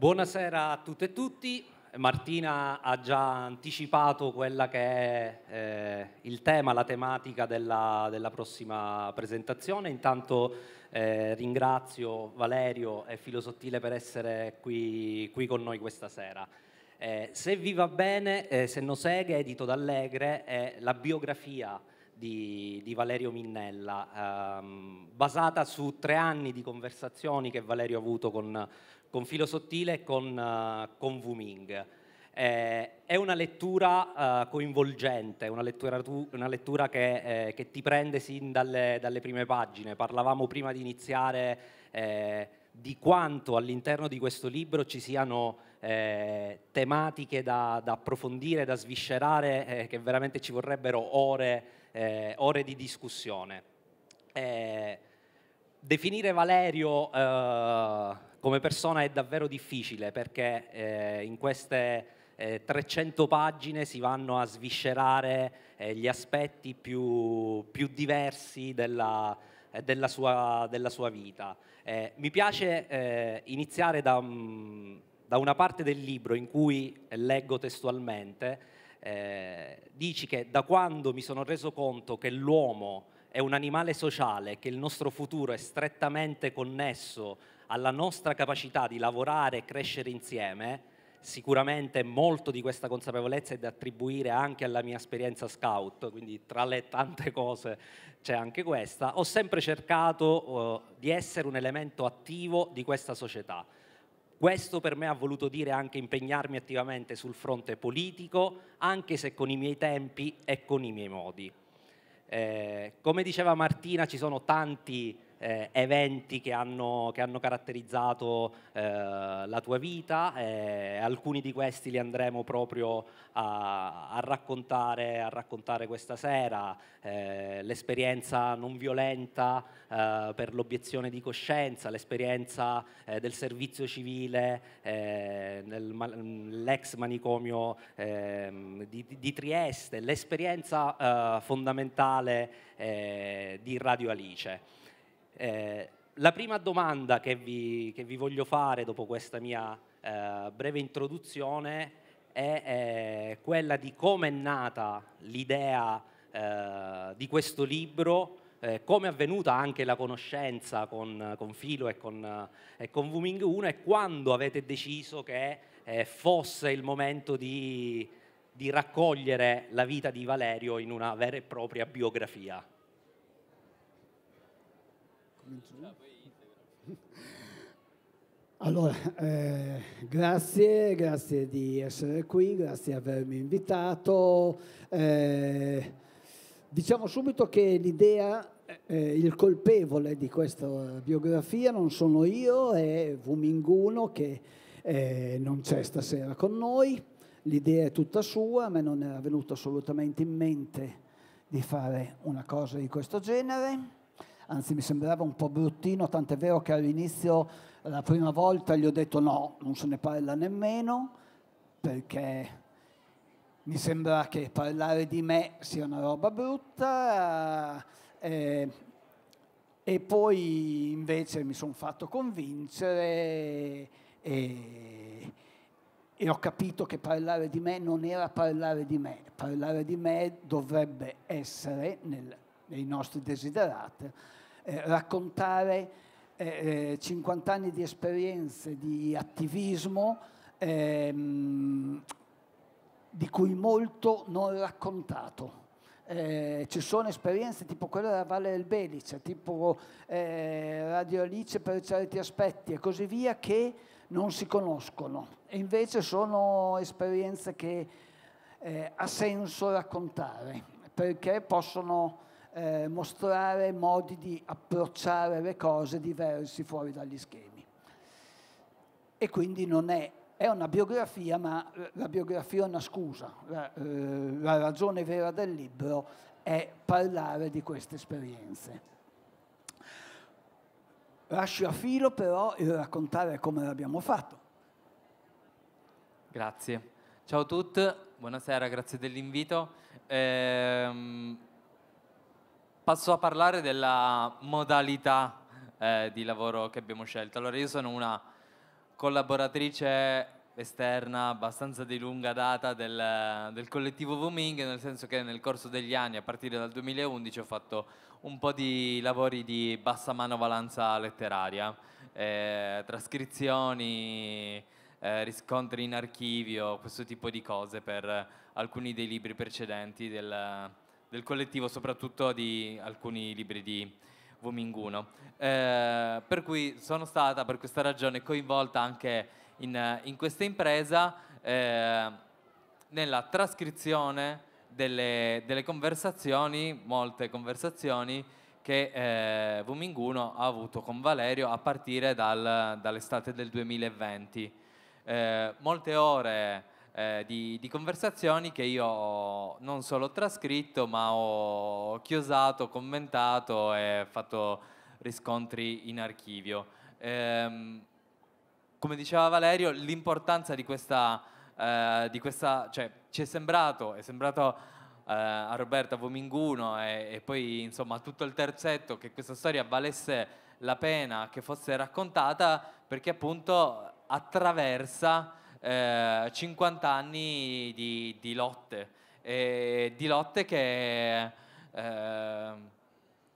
Buonasera a tutte e tutti. Martina ha già anticipato quella che è eh, il tema, la tematica della, della prossima presentazione. Intanto eh, ringrazio Valerio e Filo Sottile per essere qui, qui con noi questa sera. Eh, se vi va bene, eh, Sennoseghe, edito da Allegre, è la biografia di, di Valerio Minnella, ehm, basata su tre anni di conversazioni che Valerio ha avuto con, con filo sottile e con, uh, con Wuming. Eh, è una lettura uh, coinvolgente, una lettura, tu, una lettura che, eh, che, ti prende sin dalle, dalle, prime pagine. Parlavamo prima di iniziare eh, di quanto all'interno di questo libro ci siano eh, tematiche da, da, approfondire, da sviscerare, che veramente ci vorrebbero ore, ore di discussione. definire Valerio come persona è davvero difficile perché eh, in queste eh, 300 pagine si vanno a sviscerare eh, gli aspetti più, più diversi della, eh, della, sua, della, sua, vita. Eh, mi piace eh, iniziare da, mm, da, una parte del libro in cui leggo testualmente, dici che da quando mi sono reso conto che l'uomo è un animale sociale, che il nostro futuro è strettamente connesso alla nostra capacità di lavorare e crescere insieme, sicuramente molto di questa consapevolezza è da attribuire anche alla mia esperienza scout, quindi tra le tante cose c'è anche questa, ho sempre cercato eh, di essere un elemento attivo di questa società. Questo per me ha voluto dire anche impegnarmi attivamente sul fronte politico, anche se con i miei tempi e con i miei modi. Eh, come diceva Martina, ci sono tanti eh, eventi che hanno, che hanno caratterizzato eh, la tua vita, eh, alcuni di questi li andremo proprio a, a, raccontare, a raccontare, questa sera, eh, l'esperienza non violenta eh, per l'obiezione di coscienza, l'esperienza eh, del servizio civile nell'ex manicomio ehm, di, di, Trieste, l'esperienza fondamentale di Radio Alice. Eh, la prima domanda che vi, che vi, voglio fare dopo questa mia eh, breve introduzione è quella di come è nata l'idea eh, di questo libro, eh, come è avvenuta anche la conoscenza con, con Filo e con, e con Wuming 1 e quando avete deciso che eh, fosse il momento di, di raccogliere la vita di Valerio in una vera e propria biografia. Allora, eh, grazie, grazie di essere qui, grazie di avermi invitato. Eh, diciamo subito che l'idea, eh, il colpevole di questa biografia non sono io, è Vuminguno che eh, non c'è stasera con noi. L'idea è tutta sua, a me non era venuto assolutamente in mente di fare una cosa di questo genere anzi mi sembrava un po' bruttino, tant'è vero che all'inizio la prima volta gli ho detto no, non se ne parla nemmeno, perché mi sembra che parlare di me sia una roba brutta. Eh, e poi invece mi sono fatto convincere e, e ho capito che parlare di me non era parlare di me, parlare di me dovrebbe essere nel, nei nostri desiderati eh, raccontare eh, 50 eh, anni di esperienze di attivismo ehm, di cui molto non raccontato. Eh, ci sono esperienze tipo quella della Valle del Belice, tipo eh, Radio Alice per certi aspetti e così via, che non si conoscono. E invece sono esperienze che eh, ha senso raccontare, perché possono eh, mostrare modi di approcciare le cose diversi fuori dagli schemi. E quindi non è, è una biografia, ma la biografia è una scusa. La, eh, la ragione vera del libro è parlare di queste esperienze. Lascio a filo però il raccontare come l'abbiamo fatto. Grazie. Ciao a tutti, buonasera, grazie dell'invito. Ehm, Passo a parlare della modalità eh, di lavoro che abbiamo scelto. Allora, io sono una collaboratrice esterna abbastanza di lunga data del, del collettivo Voming, nel senso che nel corso degli anni, a partire dal 2011, ho fatto un po' di lavori di bassa manovalanza letteraria, eh, trascrizioni, eh, riscontri in archivio, questo tipo di cose per alcuni dei libri precedenti del, del collettivo, soprattutto di alcuni libri di Vominguno. Eh, per cui sono stata per questa ragione coinvolta anche in, in questa impresa eh, nella trascrizione delle, delle, conversazioni, molte conversazioni che eh, Vominguno ha avuto con Valerio a partire dal, dall'estate del 2020. Eh, molte ore eh, di, di, conversazioni che io non solo ho trascritto ma ho chiosato, commentato e fatto riscontri in archivio. Ehm, come diceva Valerio, l'importanza di questa, eh, di questa, cioè ci è sembrato, è sembrato eh, a Roberta Vominguno e, e, poi insomma a tutto il terzetto che questa storia valesse la pena che fosse raccontata perché appunto attraversa 50 eh, anni di, di lotte, eh, di lotte che eh,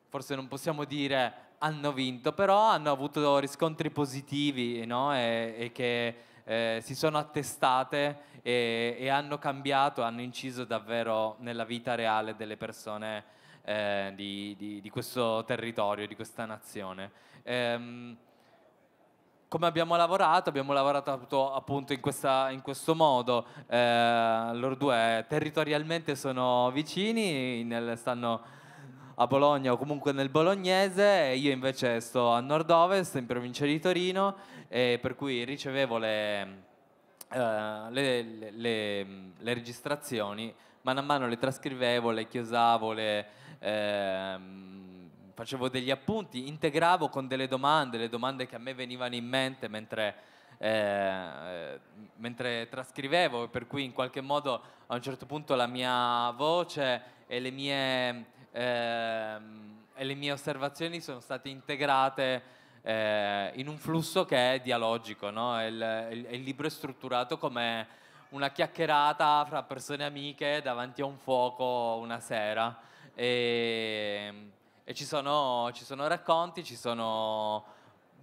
forse non possiamo dire hanno vinto, però hanno avuto riscontri positivi no? e, e, che eh, si sono attestate e, e, hanno cambiato, hanno inciso davvero nella vita reale delle persone eh, di, di, di, questo territorio, di questa nazione. Ehm, come abbiamo lavorato? Abbiamo lavorato appunto in, questa, in questo modo. Eh, loro due territorialmente sono vicini, nel, stanno a Bologna o comunque nel bolognese, io invece sto a nord-ovest, in provincia di Torino, eh, per cui ricevevo le, eh, le, le, le registrazioni, man mano le trascrivevo, le chiusavo, le... Ehm, facevo degli appunti, integravo con delle domande, le domande che a me venivano in mente mentre, eh, eh, mentre trascrivevo, per cui in qualche modo a un certo punto la mia voce e le mie, eh, e le mie osservazioni sono state integrate eh, in un flusso che è dialogico, no? il, il, il libro è strutturato come una chiacchierata fra persone amiche davanti a un fuoco una sera. E ehm, e ci sono, ci sono racconti, ci sono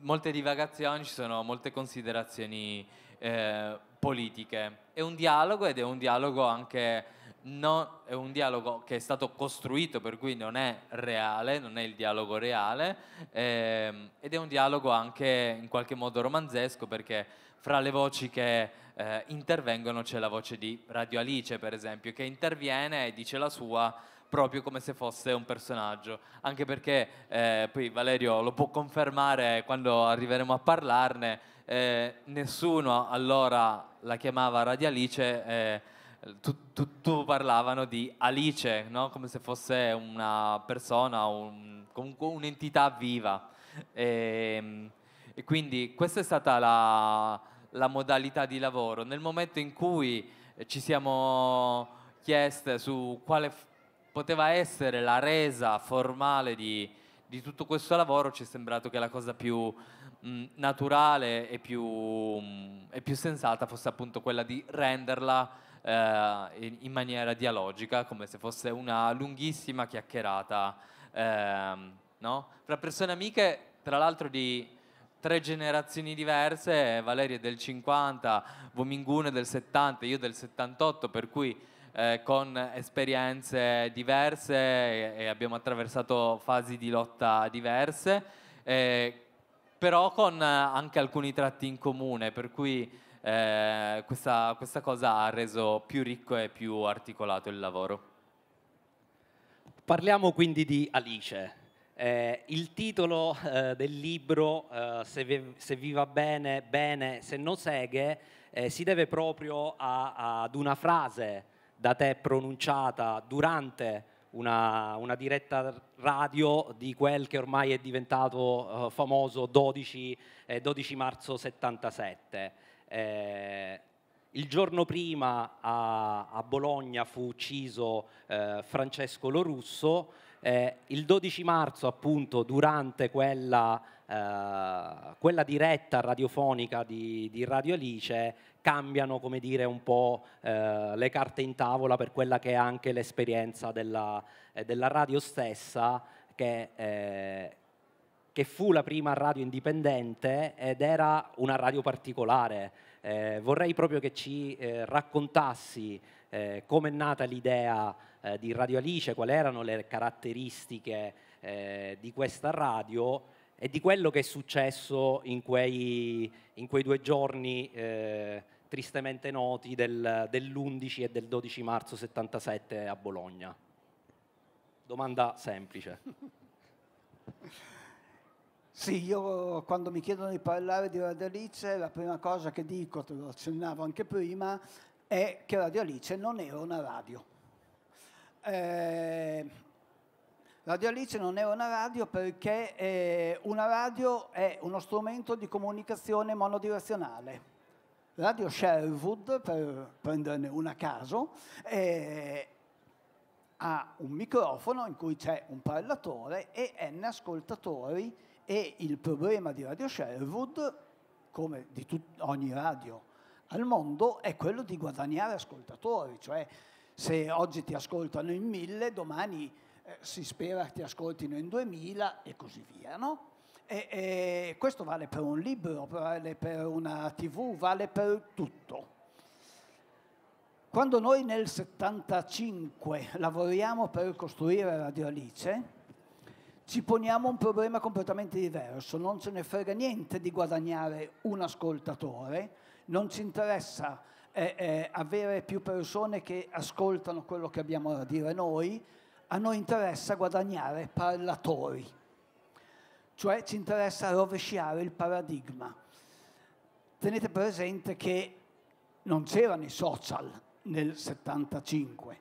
molte divagazioni, ci sono molte considerazioni eh, politiche. È un dialogo ed è un dialogo anche no, è un dialogo che è stato costruito, per cui non è reale, non è il dialogo reale, ehm, ed è un dialogo anche in qualche modo romanzesco perché fra le voci che eh, intervengono c'è la voce di Radio Alice, per esempio, che interviene e dice la sua proprio come se fosse un personaggio, anche perché eh, poi Valerio lo può confermare quando arriveremo a parlarne, eh, nessuno allora la chiamava Radialice, eh, tu, parlavano di Alice, no? come se fosse una persona, un, comunque un'entità viva. E, ehm, e, quindi questa è stata la, la modalità di lavoro. Nel momento in cui ci siamo chieste su quale poteva essere la resa formale di, di tutto questo lavoro, ci è sembrato che la cosa più mh, mm, naturale e più, mh, mm, e più, sensata fosse appunto quella di renderla eh, in, maniera dialogica, come se fosse una lunghissima chiacchierata eh, no? fra persone amiche, tra l'altro di tre generazioni diverse, Valeria del 50, Vomingune del 70, io del 78, per cui eh, con esperienze diverse e, abbiamo attraversato fasi di lotta diverse, eh, però con eh, anche alcuni tratti in comune, per cui eh, questa, questa cosa ha reso più ricco e più articolato il lavoro. Parliamo quindi di Alice. Eh, il titolo eh, del libro, eh, se, vi, se, vi, va bene, bene, se no seghe, eh, si deve proprio a, a, ad una frase da te pronunciata durante una, una, diretta radio di quel che ormai è diventato uh, famoso 12, eh, 12, marzo 77. Eh, il giorno prima a, a, Bologna fu ucciso eh, Francesco Lorusso eh, il 12 marzo, appunto, durante quella, eh, quella diretta radiofonica di, di, Radio Alice, cambiano come dire, un po' eh, le carte in tavola per quella che è anche l'esperienza della, eh, della radio stessa, che, eh, che, fu la prima radio indipendente ed era una radio particolare. Eh, vorrei proprio che ci raccontassi come è nata l'idea eh, di Radio Alice, quali erano le caratteristiche eh, di questa radio e di quello che è successo in quei, in quei due giorni eh, tristemente noti del, dell'11 e del 12 marzo 77 a Bologna. Domanda semplice. Sì, io quando mi chiedono di parlare di Radio Alice, la prima cosa che dico, te lo accennavo anche prima, è che Radio Alice non era una radio. Eh, radio Alice non è una radio perché eh, una radio è uno strumento di comunicazione monodirezionale. Radio Sherwood, per prenderne una a caso, eh, ha un microfono in cui c'è un parlatore e n ascoltatori e il problema di Radio Sherwood, come di ogni radio al mondo, è quello di guadagnare ascoltatori, cioè se oggi ti ascoltano in mille, domani eh, si spera ti ascoltino in duemila e così via, no? E, e questo vale per un libro, vale per una tv, vale per tutto. Quando noi nel 75 lavoriamo per costruire Radio Alice, ci poniamo un problema completamente diverso, non ce ne frega niente di guadagnare un ascoltatore, non ci interessa eh, eh, avere più persone che ascoltano quello che abbiamo da dire noi, a noi interessa guadagnare parlatori, cioè ci interessa rovesciare il paradigma. Tenete presente che non c'erano i social nel 75,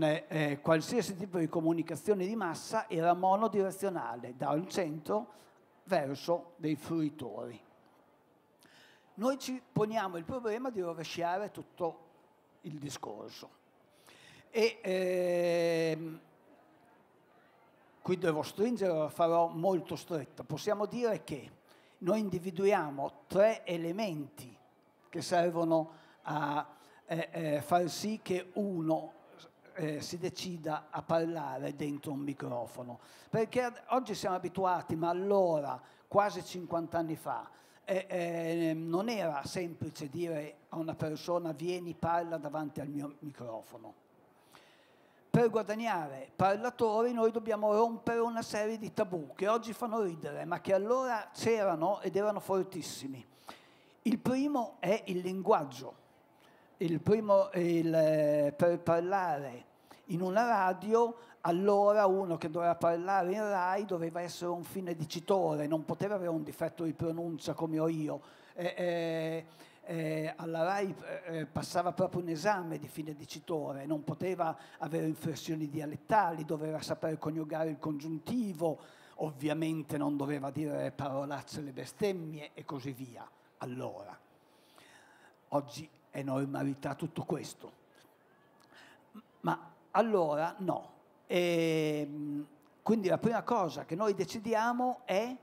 è, eh, qualsiasi tipo di comunicazione di massa era monodirezionale, da un centro verso dei fruitori noi ci poniamo il problema di rovesciare tutto il discorso. E ehm, qui devo stringere, lo farò molto stretto. Possiamo dire che noi individuiamo tre elementi che servono a eh, eh, far sì che uno eh, si decida a parlare dentro un microfono. Perché oggi siamo abituati, ma allora, quasi 50 anni fa, eh, eh, non era semplice dire a una persona vieni parla davanti al mio microfono. Per guadagnare parlatori noi dobbiamo rompere una serie di tabù che oggi fanno ridere ma che allora c'erano ed erano fortissimi. Il primo è il linguaggio. Il primo, il, eh, per parlare in una radio allora uno che doveva parlare in RAI doveva essere un fine dicitore, non poteva avere un difetto di pronuncia come ho io. Eh, eh, eh, alla RAI eh, eh, passava proprio un esame di fine dicitore, non poteva avere inflessioni dialettali, doveva sapere coniugare il congiuntivo, ovviamente non doveva dire parolacce le bestemmie e così via. Allora, oggi è normalità tutto questo. Ma allora no, e, ehm, quindi la prima cosa che noi decidiamo è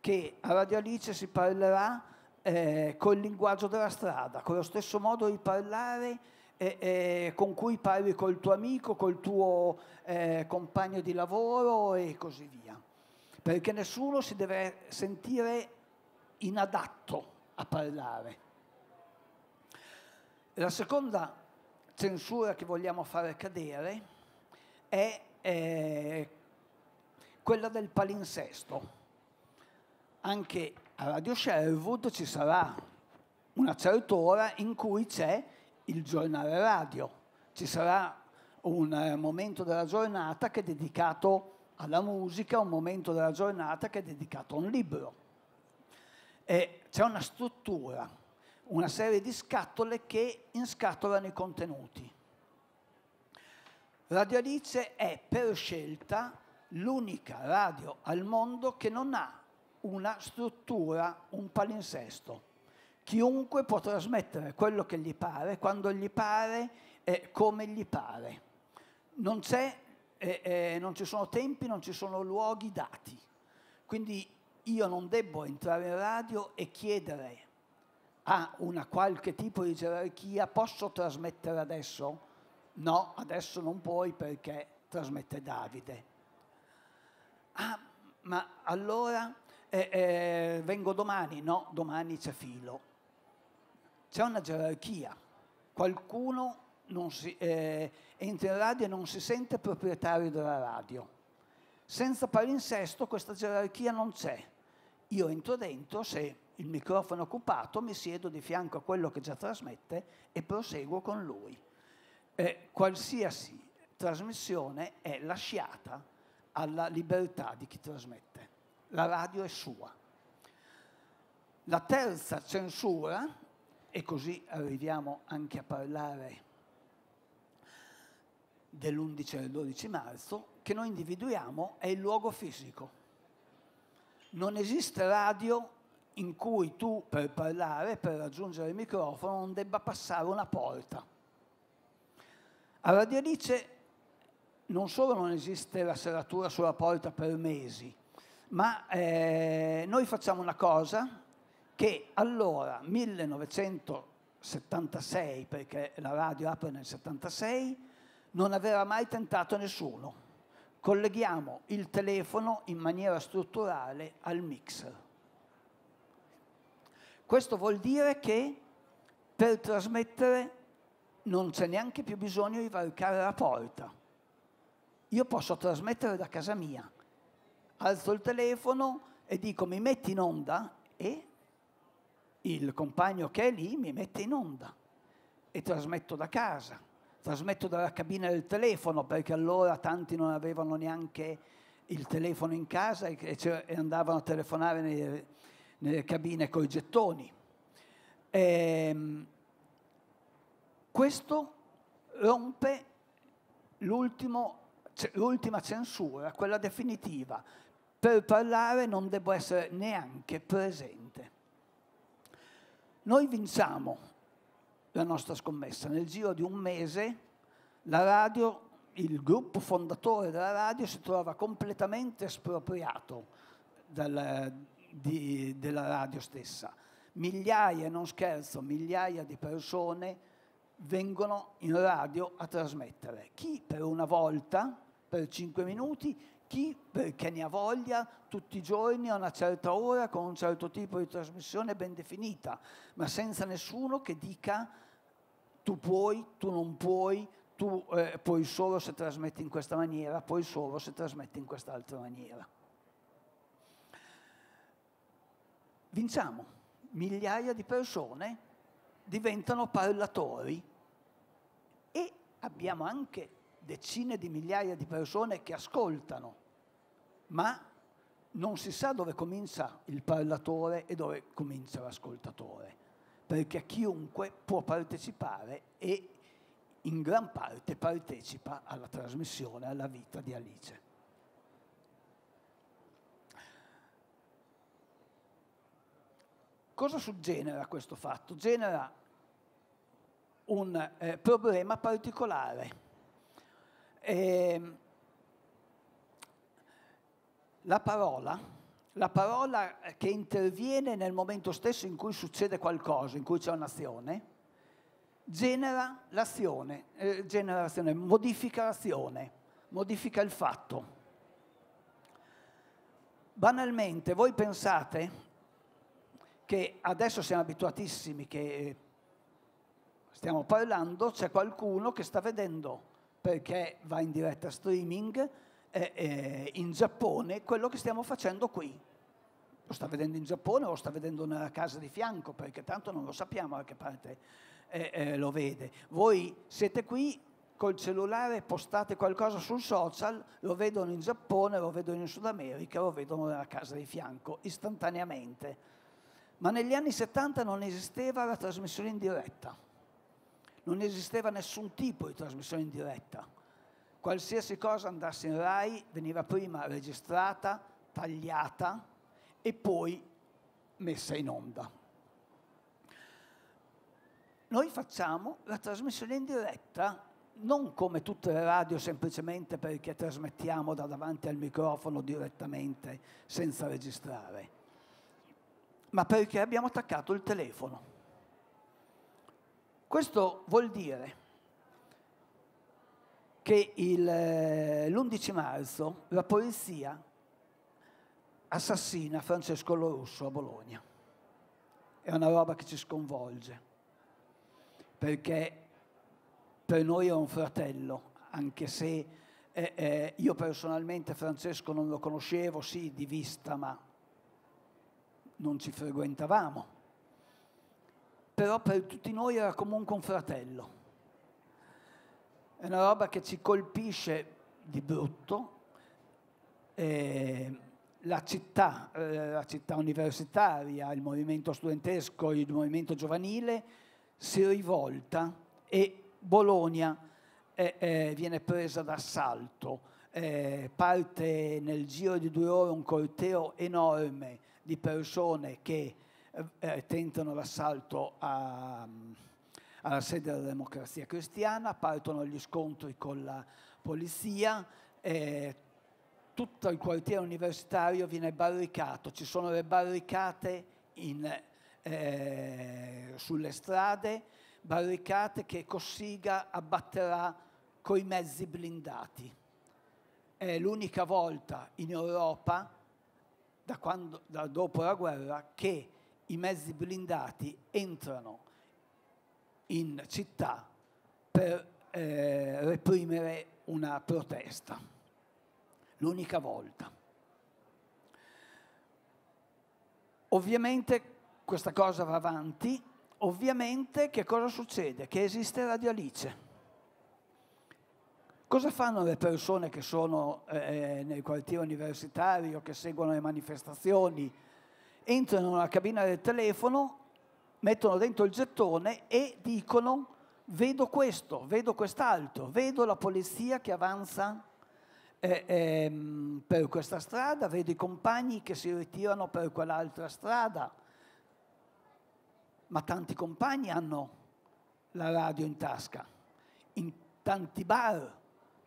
che a Radio Alice si parlerà eh, col linguaggio della strada, con lo stesso modo di parlare eh, eh, con cui parli col tuo amico, col tuo eh, compagno di lavoro e così via. Perché nessuno si deve sentire inadatto a parlare. La seconda censura che vogliamo fare cadere è eh, quella del palinsesto. Anche a Radio Sherwood ci sarà una certa ora in cui c'è il giornale radio, ci sarà un eh, momento della giornata che è dedicato alla musica, un momento della giornata che è dedicato a un libro. E c'è una struttura, una serie di scatole che inscatolano i contenuti. Radio Alice è per scelta l'unica radio al mondo che non ha una struttura, un palinsesto. Chiunque può trasmettere quello che gli pare, quando gli pare e come gli pare. Non, eh, eh, non ci sono tempi, non ci sono luoghi dati. Quindi io non devo entrare in radio e chiedere a una qualche tipo di gerarchia posso trasmettere adesso? no, adesso non puoi perché trasmette Davide. Ah, ma allora eh, eh, vengo domani? No, domani c'è filo. C'è una gerarchia. Qualcuno si, eh, entra in radio e non si sente proprietario della radio. Senza palinsesto questa gerarchia non c'è. Io entro dentro, se il microfono è occupato, mi siedo di fianco a quello che già trasmette e proseguo con lui eh, qualsiasi trasmissione è lasciata alla libertà di chi trasmette. La radio è sua. La terza censura, e così arriviamo anche a parlare dell'11 e del 12 marzo, che noi individuiamo è il luogo fisico. Non esiste radio in cui tu per parlare, per raggiungere il microfono, non debba passare una porta allora A Radianice non solo non esiste la serratura sulla porta per mesi, ma eh, noi facciamo una cosa che allora, 1976, perché la radio apre nel 76, non aveva mai tentato nessuno. Colleghiamo il telefono in maniera strutturale al mixer. Questo vuol dire che per trasmettere non c'è neanche più bisogno di varcare la porta. Io posso trasmettere da casa mia. Alzo il telefono e dico mi metti in onda e il compagno che è lì mi mette in onda e trasmetto da casa, trasmetto dalla cabina del telefono perché allora tanti non avevano neanche il telefono in casa e, e andavano a telefonare nelle, nelle cabine con i gettoni. E, ehm, questo rompe l'ultima censura, quella definitiva. Per parlare non devo essere neanche presente. Noi vinciamo la nostra scommessa. Nel giro di un mese la radio, il gruppo fondatore della radio si trova completamente espropriato dal, di, della radio stessa. Migliaia, non scherzo, migliaia di persone vengono in radio a trasmettere. Chi per una volta, per cinque minuti, chi perché ne ha voglia tutti i giorni a una certa ora con un certo tipo di trasmissione ben definita, ma senza nessuno che dica tu puoi, tu non puoi, tu eh, puoi solo se trasmetti in questa maniera, puoi solo se trasmetti in quest'altra maniera. Vinciamo migliaia di persone diventano parlatori e abbiamo anche decine di migliaia di persone che ascoltano, ma non si sa dove comincia il parlatore e dove comincia l'ascoltatore, perché chiunque può partecipare e in gran parte partecipa alla trasmissione, alla vita di Alice. Cosa genera questo fatto? Genera un eh, problema particolare. Eh, la parola, la parola eh, che interviene nel momento stesso in cui succede qualcosa, in cui c'è un'azione, genera l'azione, eh, genera l'azione, modifica l'azione, modifica il fatto. Banalmente, voi pensate che adesso siamo abituatissimi che eh, stiamo parlando, c'è qualcuno che sta vedendo perché va in diretta streaming eh, eh, in Giappone quello che stiamo facendo qui. Lo sta vedendo in Giappone o lo sta vedendo nella casa di fianco, perché tanto non lo sappiamo da che parte eh, eh, lo vede. Voi siete qui col cellulare, postate qualcosa sul social, lo vedono in Giappone, lo vedono in Sud America, lo vedono nella casa di fianco, istantaneamente. Ma negli anni 70 non esisteva la trasmissione in diretta, non esisteva nessun tipo di trasmissione in diretta. Qualsiasi cosa andasse in RAI veniva prima registrata, tagliata e poi messa in onda. Noi facciamo la trasmissione in diretta non come tutte le radio semplicemente perché trasmettiamo da davanti al microfono direttamente senza registrare ma perché abbiamo attaccato il telefono. Questo vuol dire che l'11 eh, marzo la polizia assassina Francesco Lorusso a Bologna. È una roba che ci sconvolge, perché per noi è un fratello, anche se eh, eh, io personalmente Francesco non lo conoscevo, sì, di vista, ma non ci frequentavamo, però per tutti noi era comunque un fratello. È una roba che ci colpisce di brutto. Eh, la città, eh, la città universitaria, il movimento studentesco, il movimento giovanile si rivolta e Bologna eh, eh viene presa d'assalto. Eh, parte nel giro di due ore un corteo enorme di persone che eh, eh, tentano l'assalto a, alla sede della democrazia cristiana, partono gli scontri con la polizia, eh, tutto il quartiere universitario viene barricato, ci sono le barricate in, eh, sulle strade, barricate che Cossiga abbatterà con i mezzi blindati. È l'unica volta in Europa da, quando, da dopo la guerra che i mezzi blindati entrano in città per eh, reprimere una protesta, l'unica volta. Ovviamente questa cosa va avanti, ovviamente che cosa succede? Che esiste Radio Alice. Cosa fanno le persone che sono eh, eh nel quartiere universitario, che seguono le manifestazioni? Entrano nella cabina del telefono, mettono dentro il gettone e dicono vedo questo, vedo quest'altro, vedo la polizia che avanza eh, ehm, per questa strada, vedo i compagni che si ritirano per quell'altra strada. Ma tanti compagni hanno la radio in tasca, in tanti bar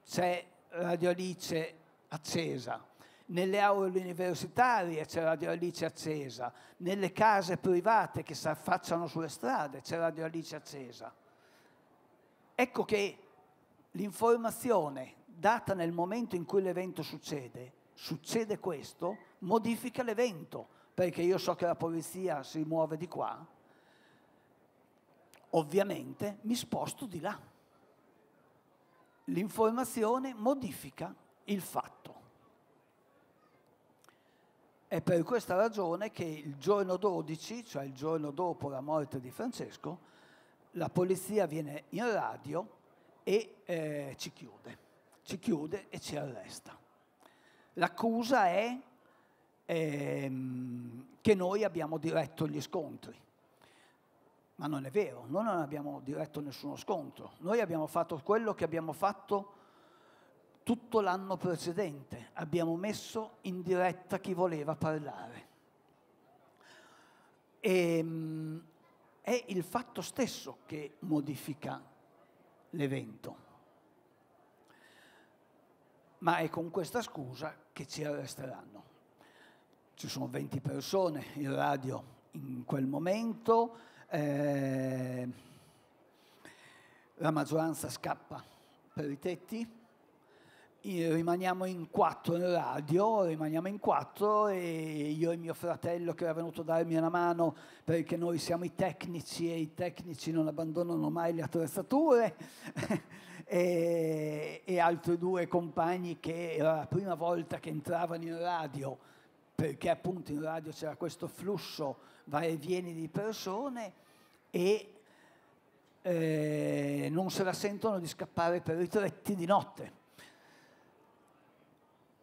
c'è Radio Alice accesa, nelle aule universitarie c'è Radio Alice accesa, nelle case private che si affacciano sulle strade c'è Radio Alice accesa. Ecco che l'informazione data nel momento in cui l'evento succede, succede questo, modifica l'evento, perché io so che la polizia si muove di qua, ovviamente mi sposto di là l'informazione modifica il fatto. È per questa ragione che il giorno 12, cioè il giorno dopo la morte di Francesco, la polizia viene in radio e eh, ci chiude, ci chiude e ci arresta. L'accusa è ehm, che noi abbiamo diretto gli scontri ma non è vero, noi non abbiamo diretto nessuno scontro, noi abbiamo fatto quello che abbiamo fatto tutto l'anno precedente, abbiamo messo in diretta chi voleva parlare. E, ehm, è il fatto stesso che modifica l'evento. Ma è con questa scusa che ci arresteranno. Ci sono 20 persone in radio in quel momento, eh, la maggioranza scappa per i tetti, rimaniamo in quattro in radio, rimaniamo in quattro e io e mio fratello che era venuto a darmi una mano perché noi siamo i tecnici e i tecnici non abbandonano mai le attrezzature e, e altri due compagni che era la prima volta che entravano in radio perché appunto in radio c'era questo flusso va e vieni di persone e eh, non se la sentono di scappare per i tretti di notte.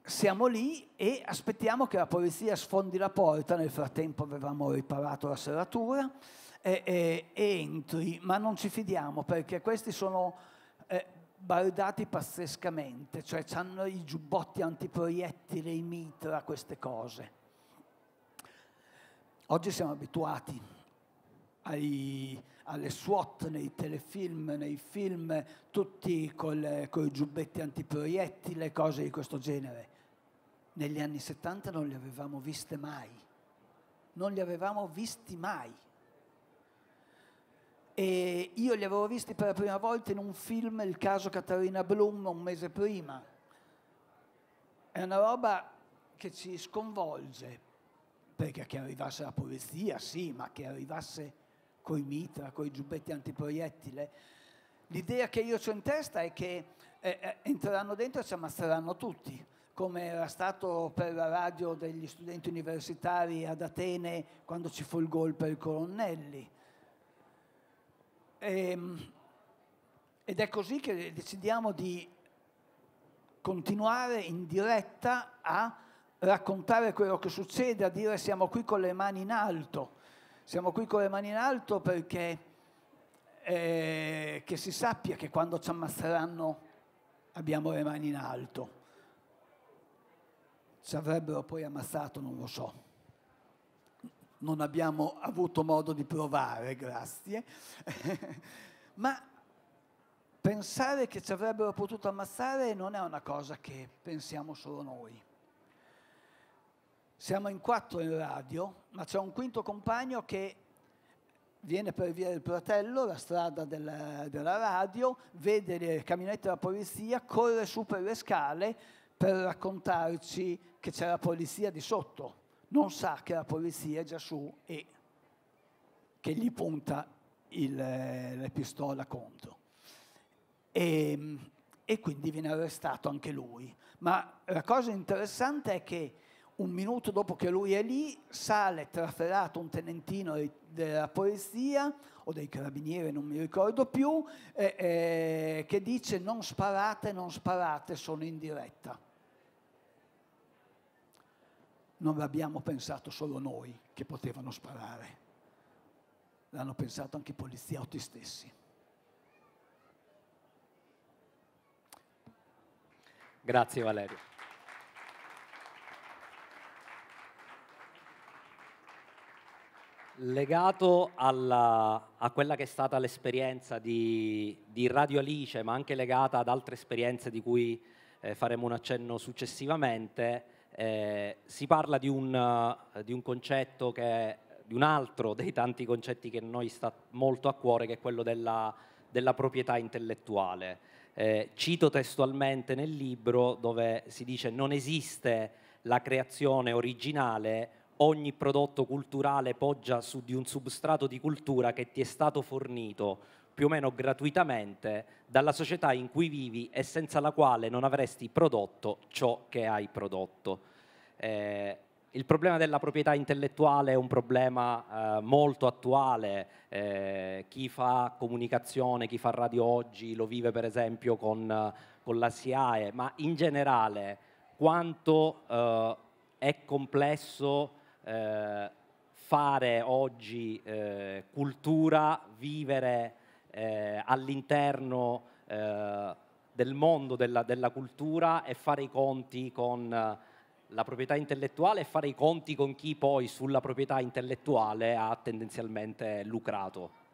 Siamo lì e aspettiamo che la polizia sfondi la porta, nel frattempo avevamo riparato la serratura, e, e, entri, ma non ci fidiamo perché questi sono eh, bardati pazzescamente, cioè hanno i giubbotti antiproiettili, i mitra, queste cose. Oggi siamo abituati ai, alle SWAT nei telefilm, nei film, tutti col, con i giubbetti antiproiettile, cose di questo genere. Negli anni 70 non li avevamo viste mai, non li avevamo visti mai. E io li avevo visti per la prima volta in un film, il caso Caterina Blum, un mese prima. È una roba che ci sconvolge, perché che arrivasse la polizia, sì, ma che arrivasse coi mitra, coi giubbetti antiproiettile. L'idea che io ho in testa è che eh, eh, entreranno dentro e ci ammazzeranno tutti, come era stato per la radio degli studenti universitari ad Atene quando ci fu il gol per i colonnelli Ehm, ed è così che decidiamo di continuare in diretta a raccontare quello che succede, a dire siamo qui con le mani in alto. Siamo qui con le mani in alto perché eh, che si sappia che quando ci ammazzeranno abbiamo le mani in alto. Ci avrebbero poi ammazzato, non lo so non abbiamo avuto modo di provare, grazie, ma pensare che ci avrebbero potuto ammazzare non è una cosa che pensiamo solo noi. Siamo in quattro in radio, ma c'è un quinto compagno che viene per via del fratello, la strada della, della radio, vede le camionette della polizia, corre su per le scale per raccontarci che c'è la polizia di sotto non sa che la polizia è già su e che gli punta il, eh, la pistola contro. E, ehm, e quindi viene arrestato anche lui. Ma la cosa interessante è che un minuto dopo che lui è lì, sale trafelato un tenentino della polizia o dei carabinieri, non mi ricordo più, eh, eh, che dice non sparate, non sparate, sono in diretta non l'abbiamo pensato solo noi che potevano sparare, l'hanno pensato anche i poliziotti stessi. Grazie Valerio. Legato alla, a quella che è stata l'esperienza di, di, Radio Alice, ma anche legata ad altre esperienze di cui eh, faremo un accenno successivamente, eh, si parla di un, eh, di un concetto che è di un altro dei tanti concetti che a noi sta molto a cuore, che è quello della, della proprietà intellettuale. Eh, cito testualmente nel libro dove si dice non esiste la creazione originale, ogni prodotto culturale poggia su di un substrato di cultura che ti è stato fornito più o meno gratuitamente dalla società in cui vivi e senza la quale non avresti prodotto ciò che hai prodotto. Eh, il problema della proprietà intellettuale è un problema eh, molto attuale, eh, chi fa comunicazione, chi fa radio oggi lo vive per esempio con, con la SIAE, ma in generale quanto eh, è complesso eh, fare oggi eh, cultura, vivere eh, all'interno eh, del mondo della, della, cultura e fare i conti con eh, la proprietà intellettuale e fare i conti con chi poi sulla proprietà intellettuale ha tendenzialmente lucrato.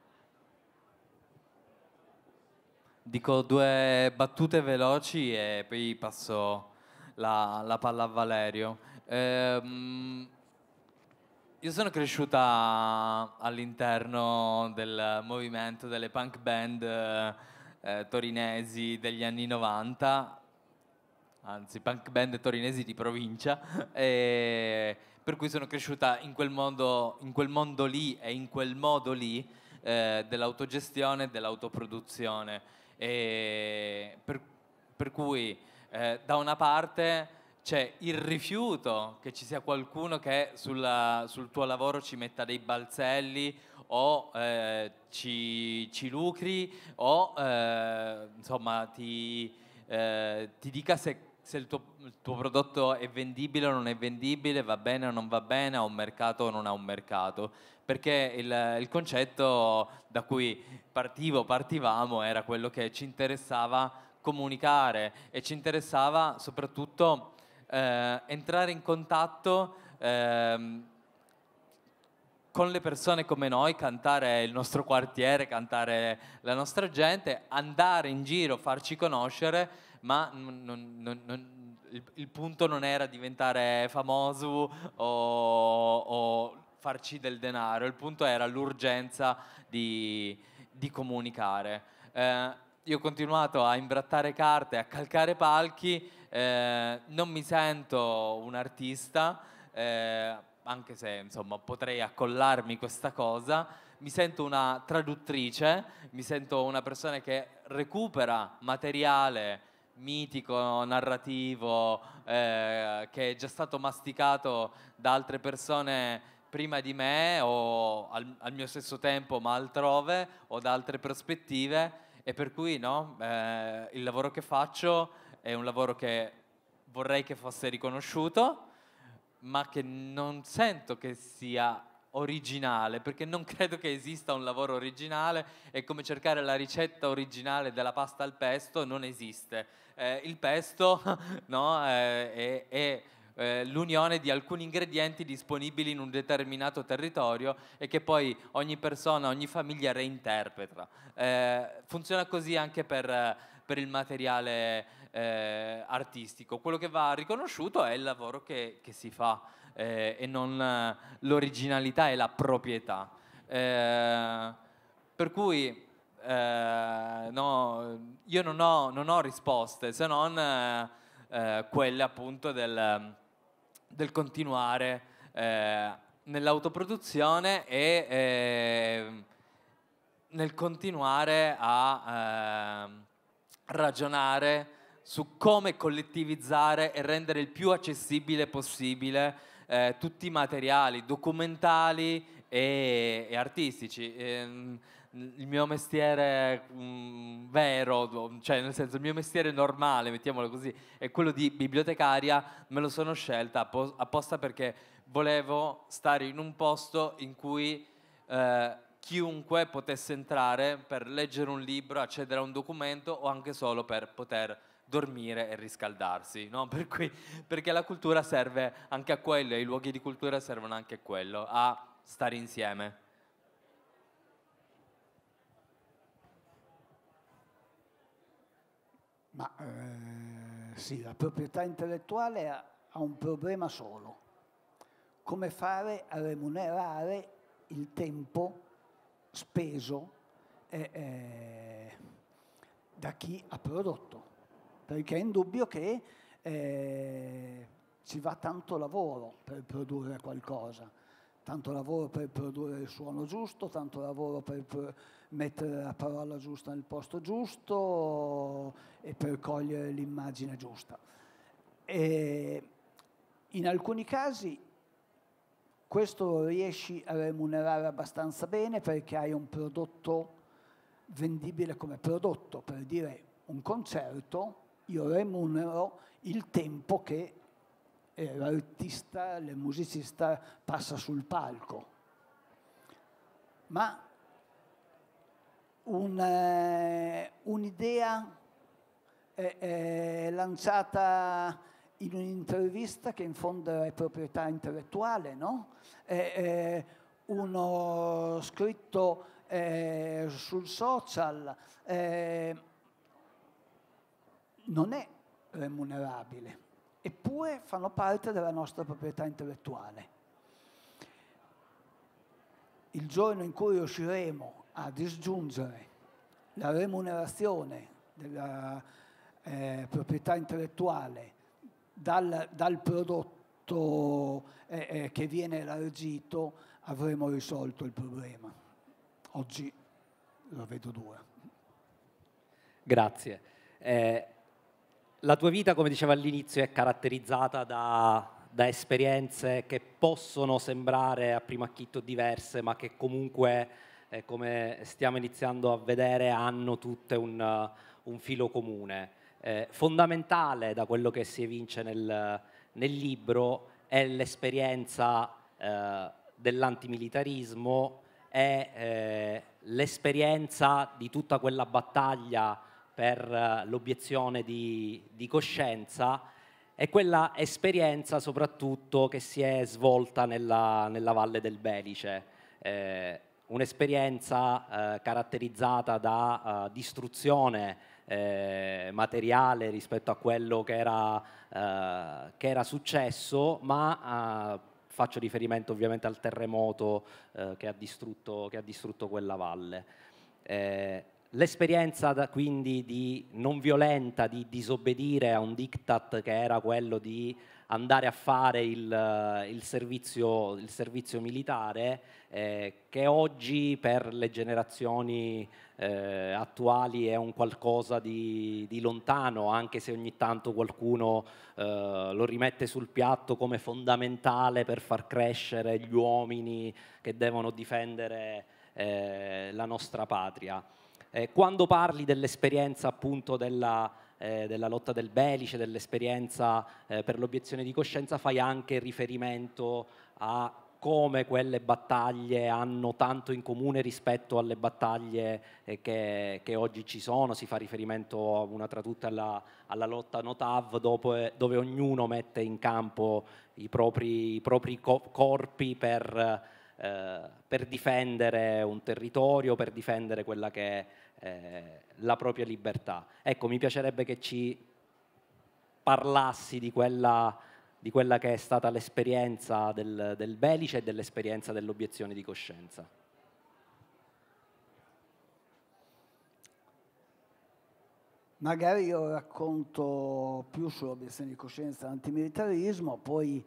Dico due battute veloci e poi passo la, la palla a Valerio. Ehm, io sono cresciuta all'interno del movimento delle punk band eh, eh torinesi degli anni 90, anzi punk band torinesi di provincia, e per cui sono cresciuta in quel, mondo, in quel mondo lì e in quel modo lì eh, dell'autogestione e dell'autoproduzione. E per, per cui eh, da una parte c'è cioè, il rifiuto che ci sia qualcuno che sulla, sul tuo lavoro ci metta dei balzelli o eh, ci, ci, lucri o eh, insomma ti, eh, ti, dica se, se il, tuo, il, tuo, prodotto è vendibile o non è vendibile, va bene o non va bene, ha un mercato o non ha un mercato. Perché il, il concetto da cui partivo, partivamo era quello che ci interessava comunicare e ci interessava soprattutto eh, entrare in contatto eh, con le persone come noi, cantare il nostro quartiere, cantare la nostra gente, andare in giro, farci conoscere, ma non, non, non, il, il, punto non era diventare famoso o, o farci del denaro, il punto era l'urgenza di, di comunicare. Eh, io ho continuato a imbrattare carte, a calcare palchi eh, non mi sento un artista, eh, anche se insomma, potrei accollarmi questa cosa, mi sento una traduttrice, mi sento una persona che recupera materiale mitico, narrativo, eh, che è già stato masticato da altre persone prima di me o al, al mio stesso tempo ma altrove o da altre prospettive e per cui no, eh, il lavoro che faccio è un lavoro che vorrei che fosse riconosciuto, ma che non sento che sia originale, perché non credo che esista un lavoro originale, è come cercare la ricetta originale della pasta al pesto, non esiste. Eh, il pesto no, eh, è, è eh, l'unione di alcuni ingredienti disponibili in un determinato territorio e che poi ogni persona, ogni famiglia reinterpreta. Eh, funziona così anche per, per il materiale eh, artistico. Quello che va riconosciuto è il lavoro che, che si fa eh, e non eh, l'originalità e la proprietà. Eh, per cui eh, no, io non ho, non ho, risposte se non eh, quelle appunto del, del continuare nell'autoproduzione e nel continuare a ragionare su come collettivizzare e rendere il più accessibile possibile eh, tutti i materiali documentali e, e artistici. E, ehm, il mio mestiere mh, mm, vero, cioè nel senso il mio mestiere normale, mettiamolo così, è quello di bibliotecaria, me lo sono scelta apposta perché volevo stare in un posto in cui eh, chiunque potesse entrare per leggere un libro, accedere a un documento o anche solo per poter dormire e riscaldarsi, no? per cui, perché la cultura serve anche a quello e i luoghi di cultura servono anche a quello, a stare insieme. Ma eh, sì, la proprietà intellettuale ha, ha un problema solo, come fare a remunerare il tempo speso eh, eh, da chi ha prodotto perché è indubbio che eh, ci va tanto lavoro per produrre qualcosa, tanto lavoro per produrre il suono giusto, tanto lavoro per, per mettere la parola giusta nel posto giusto e per cogliere l'immagine giusta. E in alcuni casi questo riesci a remunerare abbastanza bene perché hai un prodotto vendibile come prodotto, per dire un concerto io remunero il tempo che eh, l'artista, il musicista passa sul palco. Ma eh, un'idea un eh, eh, lanciata in un'intervista che in fondo è proprietà intellettuale, no? è eh, uno scritto sul social non è remunerabile, eppure fanno parte della nostra proprietà intellettuale. Il giorno in cui riusciremo a disgiungere la remunerazione della eh, proprietà intellettuale dal, dal prodotto eh, eh, che viene elargito, avremo risolto il problema. Oggi lo vedo dura. Grazie. Eh, la tua vita, come dicevo all'inizio, è caratterizzata da, da, esperienze che possono sembrare a primo acchitto diverse, ma che comunque, eh, come stiamo iniziando a vedere, hanno tutte un, un filo comune. Eh, fondamentale da quello che si evince nel, nel libro è l'esperienza eh, dell'antimilitarismo, è eh, l'esperienza di tutta quella battaglia per eh, l'obiezione di, di coscienza è quella esperienza soprattutto che si è svolta nella, nella valle del Belice, eh, un'esperienza eh, caratterizzata da uh, distruzione eh, materiale rispetto a quello che era, eh, che era successo, ma faccio riferimento ovviamente al terremoto che ha, distrutto, che, ha distrutto, quella valle. L'esperienza quindi di non violenta, di disobbedire a un diktat che era quello di andare a fare il, il, servizio, il servizio, militare, eh, che oggi per le generazioni eh, attuali è un qualcosa di, di, lontano, anche se ogni tanto qualcuno eh, lo rimette sul piatto come fondamentale per far crescere gli uomini che devono difendere eh, la nostra patria. Eh, quando parli dell'esperienza appunto della, eh, della lotta del Belice, dell'esperienza eh, per l'obiezione di coscienza, fai anche riferimento a come quelle battaglie hanno tanto in comune rispetto alle battaglie eh, che, che, oggi ci sono, si fa riferimento una tra tutte alla, alla lotta Notav dove, eh, dove ognuno mette in campo i propri, i propri co corpi per, eh, per, difendere un territorio, per difendere quella che è eh, la propria libertà. Ecco, mi piacerebbe che ci parlassi di quella, di quella che è stata l'esperienza del, del Belice e dell'esperienza dell'obiezione di coscienza. Magari io racconto più sull'obiezione di coscienza e l'antimilitarismo, poi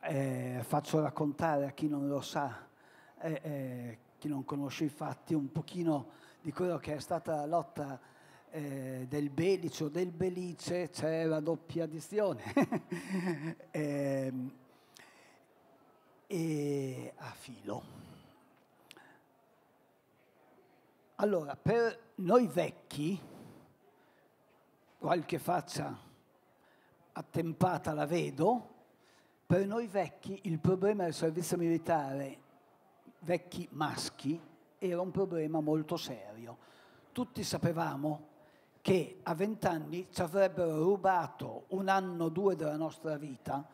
eh, faccio raccontare a chi non lo sa, eh, eh chi non conosce i fatti, un pochino di quello che è stata la lotta eh, del Belice o del Belice c'è la doppia addizione. e, ehm, e a filo. Allora, per noi vecchi, qualche faccia attempata la vedo, per noi vecchi il problema del servizio militare, vecchi maschi, era un problema molto serio. Tutti sapevamo che a vent'anni ci avrebbero rubato un anno o due della nostra vita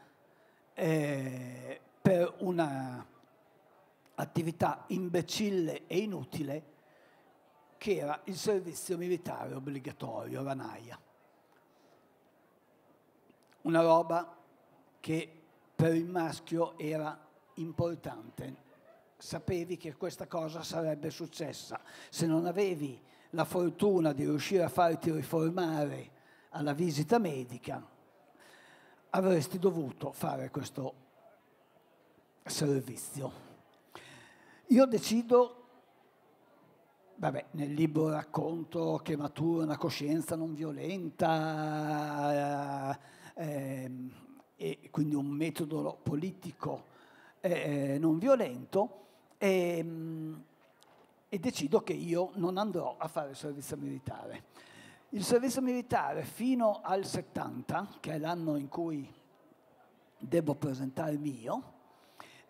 eh, per un'attività imbecille e inutile che era il servizio militare obbligatorio, la NAIA. Una roba che per il maschio era importante sapevi che questa cosa sarebbe successa. Se non avevi la fortuna di riuscire a farti riformare alla visita medica, avresti dovuto fare questo servizio. Io decido, vabbè, nel libro racconto che matura una coscienza non violenta eh, ehm, e quindi un metodo politico eh, eh non violento, e, ehm, e decido che io non andrò a fare il servizio militare. Il servizio militare fino al 70, che è l'anno in cui devo presentarmi il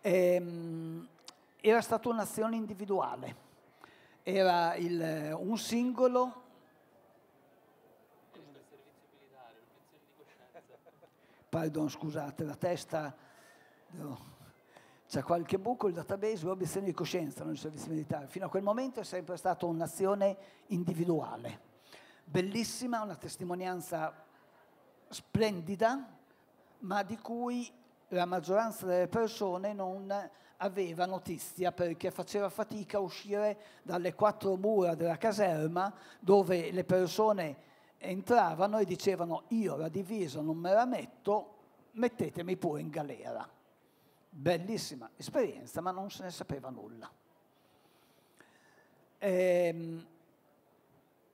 ehm, era stata un'azione individuale, era il, un singolo... Pardon, scusate, la testa... Devo c'è qualche buco, il database, l'obiezione di coscienza, non il servizio militare. Fino a quel momento è sempre stata un'azione individuale. Bellissima, una testimonianza splendida, ma di cui la maggioranza delle persone non aveva notizia perché faceva fatica a uscire dalle quattro mura della caserma dove le persone entravano e dicevano io la divisa non me la metto, mettetemi pure in galera bellissima esperienza, ma non se ne sapeva nulla. Ehm,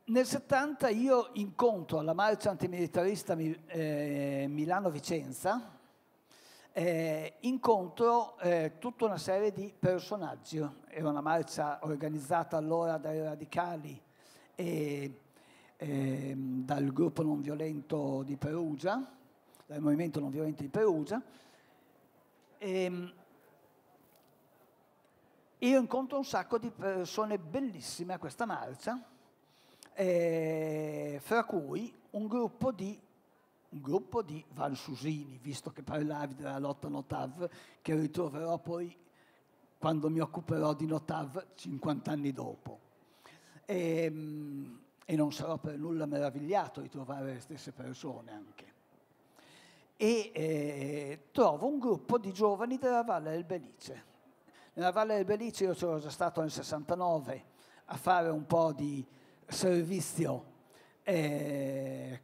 nel 70 io incontro alla marcia antimilitarista eh, Milano-Vicenza, eh, incontro eh, tutta una serie di personaggi, era una marcia organizzata allora dai radicali e ehm, dal gruppo non violento di Perugia, dal movimento non violento di Perugia, e ehm, io incontro un sacco di persone bellissime a questa marcia, eh, fra cui un gruppo di un gruppo di Valsusini, visto che parlavi della lotta Notav, che ritroverò poi quando mi occuperò di Notav 50 anni dopo. E, ehm, e non sarò per nulla meravigliato di trovare le stesse persone anche e eh, trovo un gruppo di giovani della Valle del Belice. Nella Valle del Belice io sono già stato nel 69 a fare un po' di servizio eh,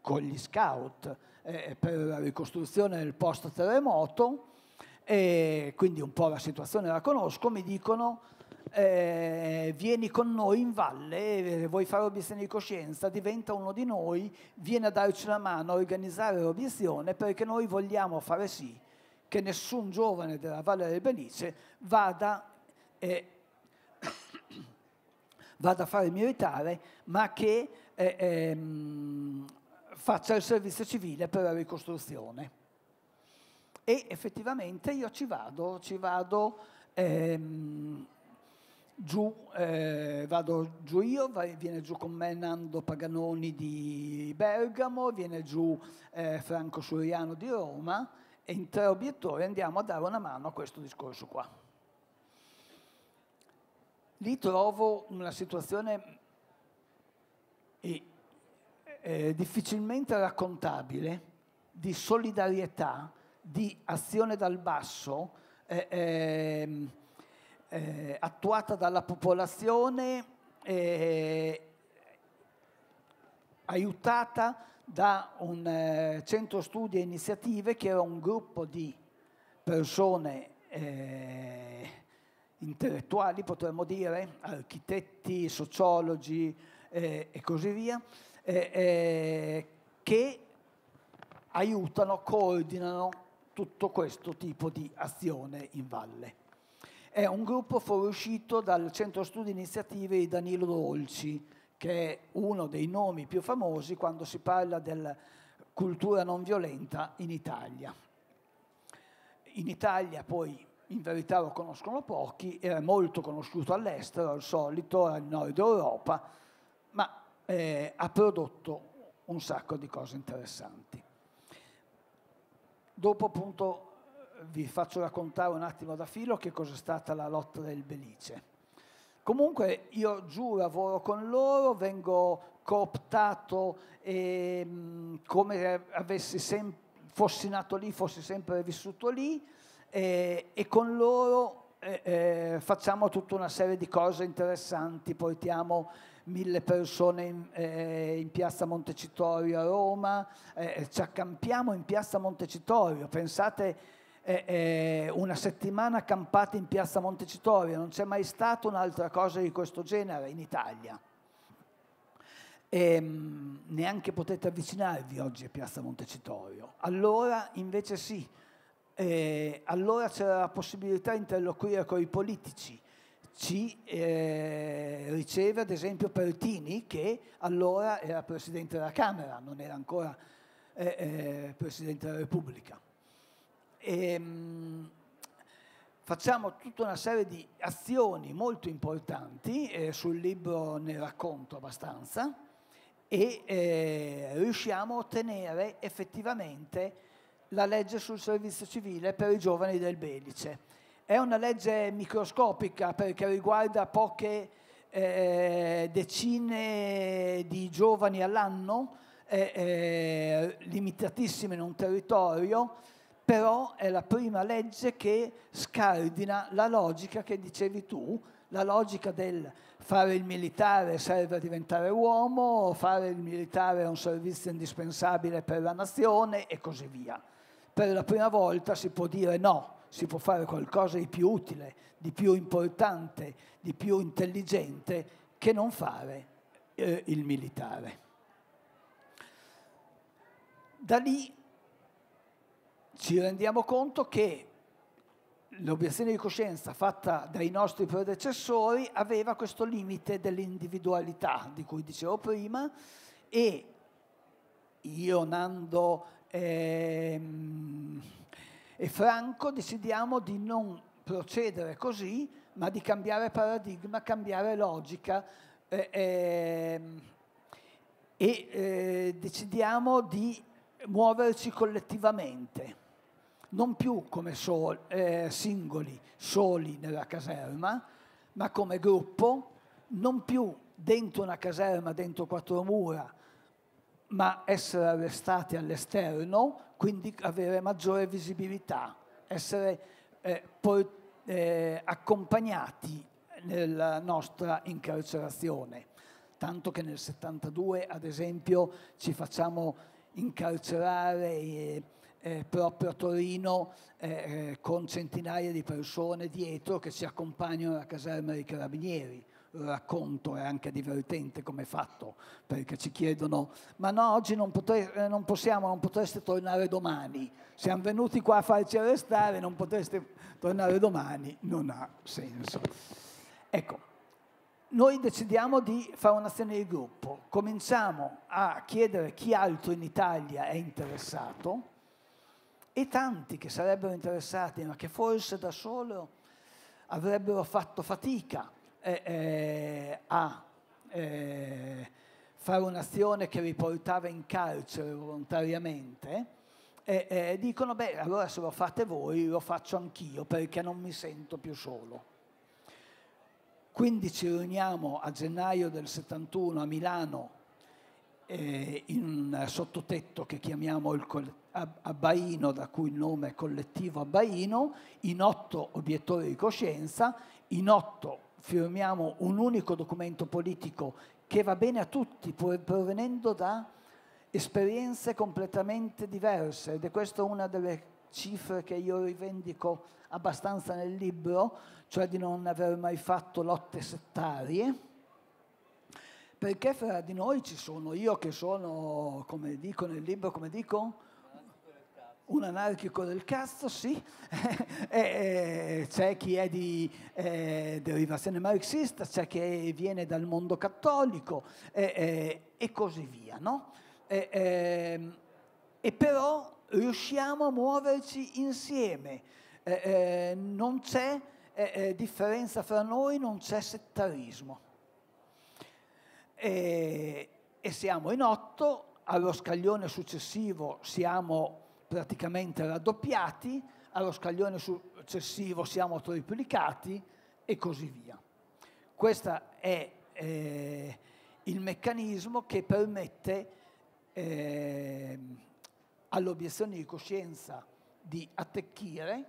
con gli scout eh, per la ricostruzione del post terremoto, quindi un po' la situazione la conosco, mi dicono eh, vieni con noi in valle, eh, vuoi fare obiezione di coscienza, diventa uno di noi, vieni a darci una mano a organizzare l'obiezione perché noi vogliamo fare sì che nessun giovane della Valle del Belice vada, eh, vada a fare il militare, ma che eh, ehm, faccia il servizio civile per la ricostruzione. E effettivamente io ci vado, ci vado ehm, Giù, eh, vado giù io, vai, viene giù con me Nando Paganoni di Bergamo, viene giù eh, Franco Suriano di Roma e in tre obiettori andiamo a dare una mano a questo discorso qua. Lì trovo una situazione eh, eh difficilmente raccontabile di solidarietà, di azione dal basso. Eh, ehm, eh, attuata dalla popolazione, eh, aiutata da un eh, centro studi e iniziative che era un gruppo di persone eh, intellettuali, potremmo dire, architetti, sociologi eh, e così via, eh, che aiutano, coordinano tutto questo tipo di azione in valle è un gruppo fuoriuscito dal Centro Studi Iniziative di Danilo Dolci, che è uno dei nomi più famosi quando si parla della cultura non violenta in Italia. In Italia poi in verità lo conoscono pochi, era molto conosciuto all'estero, al solito, al nord Europa, ma eh, ha prodotto un sacco di cose interessanti. Dopo appunto vi faccio raccontare un attimo da filo che cos'è stata la lotta del Belice. Comunque io giù lavoro con loro, vengo cooptato e, come avessi sempre fossi nato lì, fossi sempre vissuto lì eh, e con loro eh, eh, facciamo tutta una serie di cose interessanti, portiamo mille persone in, in piazza Montecitorio a Roma, ci accampiamo in piazza Montecitorio, pensate eh, una settimana accampati in piazza Montecitorio, non c'è mai stata un'altra cosa di questo genere in Italia. E, ehm, neanche potete avvicinarvi oggi a piazza Montecitorio. Allora invece sì, eh, allora c'era la possibilità di interloquire con i politici. Ci eh, riceve ad esempio Pertini, che allora era Presidente della Camera, non era ancora eh, eh Presidente della Repubblica. E, ehm, facciamo tutta una serie di azioni molto importanti, eh, sul libro ne racconto abbastanza, e eh, riusciamo a ottenere effettivamente la legge sul servizio civile per i giovani del Belice. È una legge microscopica perché riguarda poche eh, decine di giovani all'anno, eh, eh, limitatissime in un territorio, però è la prima legge che scardina la logica che dicevi tu, la logica del fare il militare serve a diventare uomo, fare il militare è un servizio indispensabile per la nazione e così via. Per la prima volta si può dire no, si può fare qualcosa di più utile, di più importante, di più intelligente che non fare eh, il militare. Da lì ci rendiamo conto che l'obiezione di coscienza fatta dai nostri predecessori aveva questo limite dell'individualità di cui dicevo prima e io, Nando ehm, e Franco decidiamo di non procedere così, ma di cambiare paradigma, cambiare logica eh, ehm, e eh, decidiamo di muoverci collettivamente non più come sol, eh, singoli, soli nella caserma, ma come gruppo, non più dentro una caserma, dentro quattro mura, ma essere arrestati all'esterno, quindi avere maggiore visibilità, essere eh, poi, eh, accompagnati nella nostra incarcerazione. Tanto che nel 72, ad esempio, ci facciamo incarcerare eh, proprio a Torino eh, eh, con centinaia di persone dietro che si accompagnano alla caserma dei carabinieri. Lo racconto è anche divertente come fatto, perché ci chiedono, ma no, oggi non, potrei, eh, non possiamo, non potreste tornare domani. Siamo venuti qua a farci arrestare, non potreste tornare domani, non ha senso. Ecco, noi decidiamo di fare un'azione di gruppo, cominciamo a chiedere chi altro in Italia è interessato, e tanti che sarebbero interessati, ma che forse da solo avrebbero fatto fatica eh, eh, a eh, fare un'azione che li portava in carcere volontariamente, e eh, eh, dicono, beh, allora se lo fate voi lo faccio anch'io perché non mi sento più solo. Quindi ci riuniamo a gennaio del 71 a Milano eh, in un sottotetto che chiamiamo il abbaino, da cui il nome è collettivo abbaino, in otto obiettori di coscienza, in otto firmiamo un unico documento politico che va bene a tutti, provenendo da esperienze completamente diverse ed è questa una delle cifre che io rivendico abbastanza nel libro, cioè di non aver mai fatto lotte settarie perché fra di noi ci sono io che sono, come dico nel libro, come dico? un anarchico del cazzo, sì, e, e, c'è chi è di eh, derivazione marxista, c'è chi viene dal mondo cattolico e, e così via, no? Ehm, e, però riusciamo a muoverci insieme, non c'è eh, eh, differenza fra noi, non c'è settarismo e, e siamo in otto, allo scaglione successivo siamo praticamente raddoppiati, allo scaglione successivo siamo triplicati e così via. Questo è eh, il meccanismo che permette eh, all'obiezione di coscienza di attecchire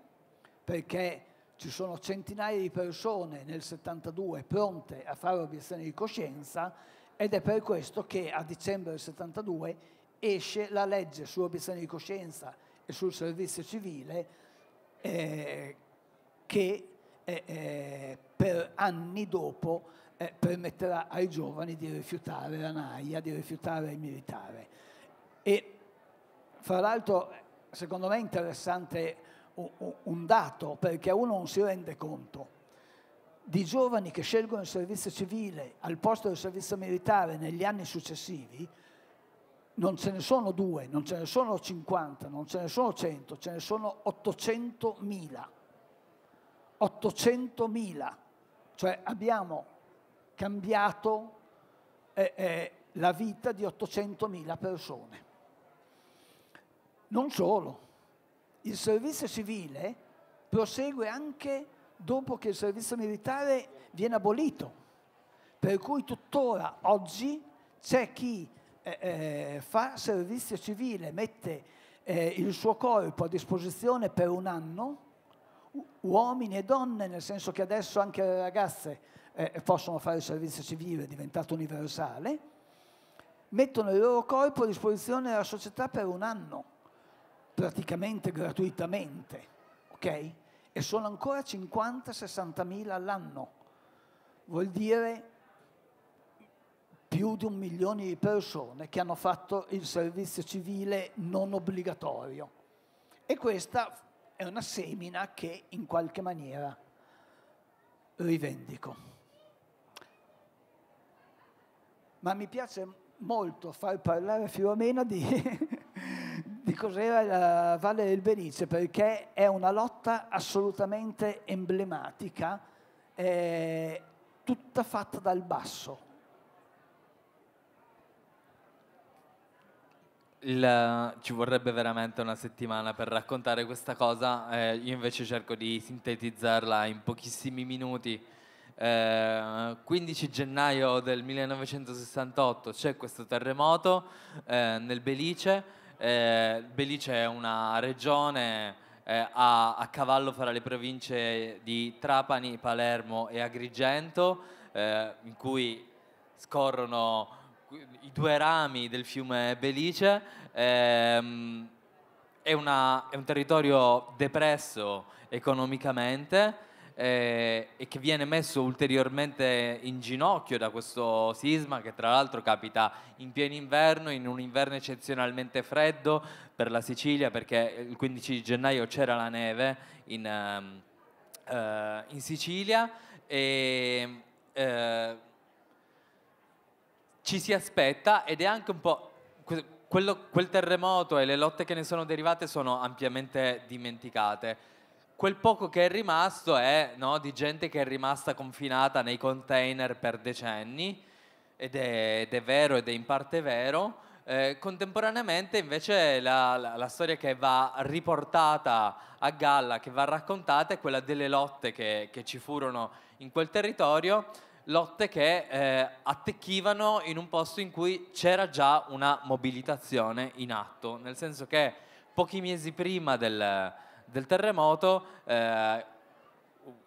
perché ci sono centinaia di persone nel 72 pronte a fare obiezioni di coscienza ed è per questo che a dicembre del 72 esce la legge sull'obiezione di coscienza e sul servizio civile eh, che eh, eh, per anni dopo eh, permetterà ai giovani di rifiutare la naia, di rifiutare il militare. E fra l'altro secondo me è interessante un dato perché uno non si rende conto di giovani che scelgono il servizio civile al posto del servizio militare negli anni successivi, non ce ne sono due, non ce ne sono 50, non ce ne sono 100, ce ne sono 800.000. 800.000. Cioè abbiamo cambiato eh, eh, la vita di 800.000 persone. Non solo, il servizio civile prosegue anche dopo che il servizio militare viene abolito. Per cui tuttora oggi c'è chi eh, eh fa servizio civile, mette eh, il suo corpo a disposizione per un anno, uomini e donne, nel senso che adesso anche le ragazze eh, possono fare il servizio civile, è diventato universale, mettono il loro corpo a disposizione della società per un anno praticamente gratuitamente, ok? E sono ancora 50-60 mila all'anno, vuol dire più di un milione di persone che hanno fatto il servizio civile non obbligatorio. E questa è una semina che in qualche maniera rivendico. Ma mi piace molto far parlare Filomena di cos'era la Valle del Belice perché è una lotta assolutamente emblematica, eh, tutta fatta dal basso. Il, ci vorrebbe veramente una settimana per raccontare questa cosa, eh, io invece cerco di sintetizzarla in pochissimi minuti. Eh, 15 gennaio del 1968 c'è questo terremoto eh, nel Belice eh, Belice è una regione eh, a, a, cavallo fra le province di Trapani, Palermo e Agrigento, eh, in cui scorrono i due rami del fiume Belice. Ehm, è, una, è un territorio depresso economicamente, eh, e che viene messo ulteriormente in ginocchio da questo sisma che tra l'altro capita in pieno inverno, in un inverno eccezionalmente freddo per la Sicilia perché il 15 gennaio c'era la neve in, ehm, eh, in Sicilia e eh, ci si aspetta ed è anche un po'... Quello, quel terremoto e le lotte che ne sono derivate sono ampiamente dimenticate quel poco che è rimasto è no, di gente che è rimasta confinata nei container per decenni, ed è, ed è vero ed è in parte vero. Eh, contemporaneamente invece la, la, la, storia che va riportata a galla, che va raccontata, è quella delle lotte che, che ci furono in quel territorio, lotte che eh, attecchivano in un posto in cui c'era già una mobilitazione in atto, nel senso che pochi mesi prima del, del terremoto, eh,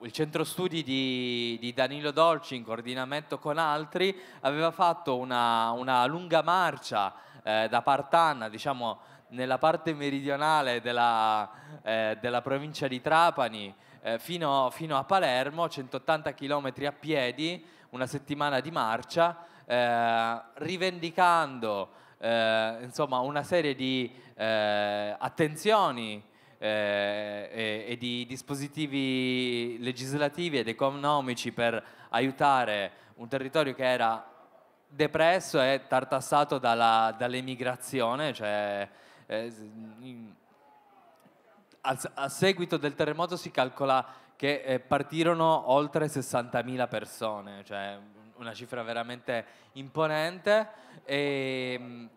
il centro studi di, di, Danilo Dolci in coordinamento con altri aveva fatto una, una lunga marcia eh, da Partanna, diciamo nella parte meridionale della, eh, della provincia di Trapani eh, fino, fino, a Palermo, 180 km a piedi, una settimana di marcia, eh, rivendicando eh, insomma, una serie di eh, attenzioni eh, e, e di dispositivi legislativi ed economici per aiutare un territorio che era depresso e tartassato dalla, dall'emigrazione, cioè, eh, in, a, a, seguito del terremoto si calcola che eh, partirono oltre 60.000 persone, cioè una cifra veramente imponente, e, ehm,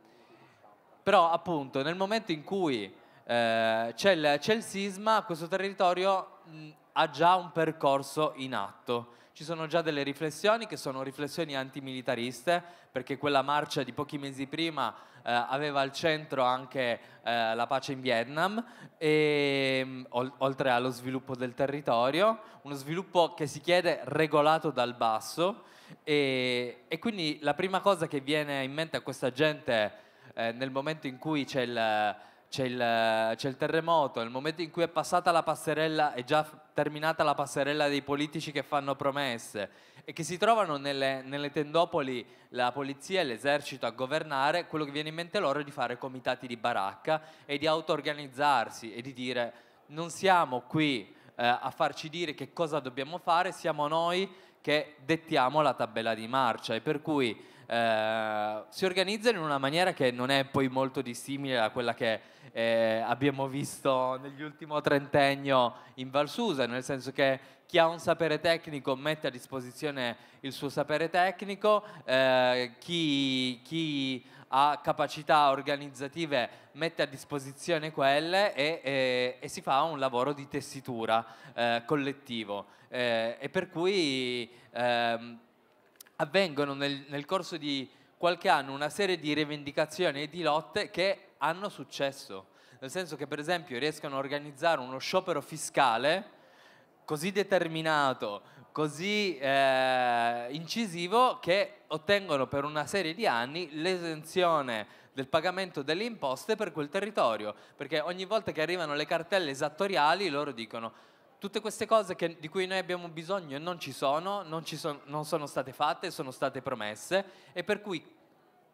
però appunto nel momento in cui eh, c'è, il, c'è, il, sisma, questo territorio mh, mm, ha già un percorso in atto. Ci sono già delle riflessioni che sono riflessioni antimilitariste, perché quella marcia di pochi mesi prima eh, aveva al centro anche eh, la pace in Vietnam, e, mm, ol- oltre allo sviluppo del territorio, uno sviluppo che si chiede regolato dal basso. E, e quindi la prima cosa che viene in mente a questa gente eh, nel momento in cui c'è il c'è il, c'è il, terremoto, nel momento in cui è passata la passerella, è già terminata la passerella dei politici che fanno promesse e che si trovano nelle, nelle tendopoli la polizia e l'esercito a governare, quello che viene in mente loro è di fare comitati di baracca e di auto-organizzarsi e di dire non siamo qui eh, a farci dire che cosa dobbiamo fare, siamo noi che dettiamo la tabella di marcia e per cui eh, si organizzano in una maniera che non è poi molto dissimile a quella che eh, abbiamo visto negli ultimi trentennio in Valsusa, nel senso che chi ha un sapere tecnico mette a disposizione il suo sapere tecnico, eh, chi, chi, ha capacità organizzative mette a disposizione quelle e, e, e si fa un lavoro di tessitura eh, collettivo eh, e per cui... Ehm, avvengono nel, nel corso di qualche anno una serie di rivendicazioni e di lotte che hanno successo, nel senso che per esempio riescono a organizzare uno sciopero fiscale così determinato, così eh, incisivo che ottengono per una serie di anni l'esenzione del pagamento delle imposte per quel territorio, perché ogni volta che arrivano le cartelle esattoriali loro dicono tutte queste cose che, di cui noi abbiamo bisogno non ci sono, non, ci son, non sono state fatte, sono state promesse e per cui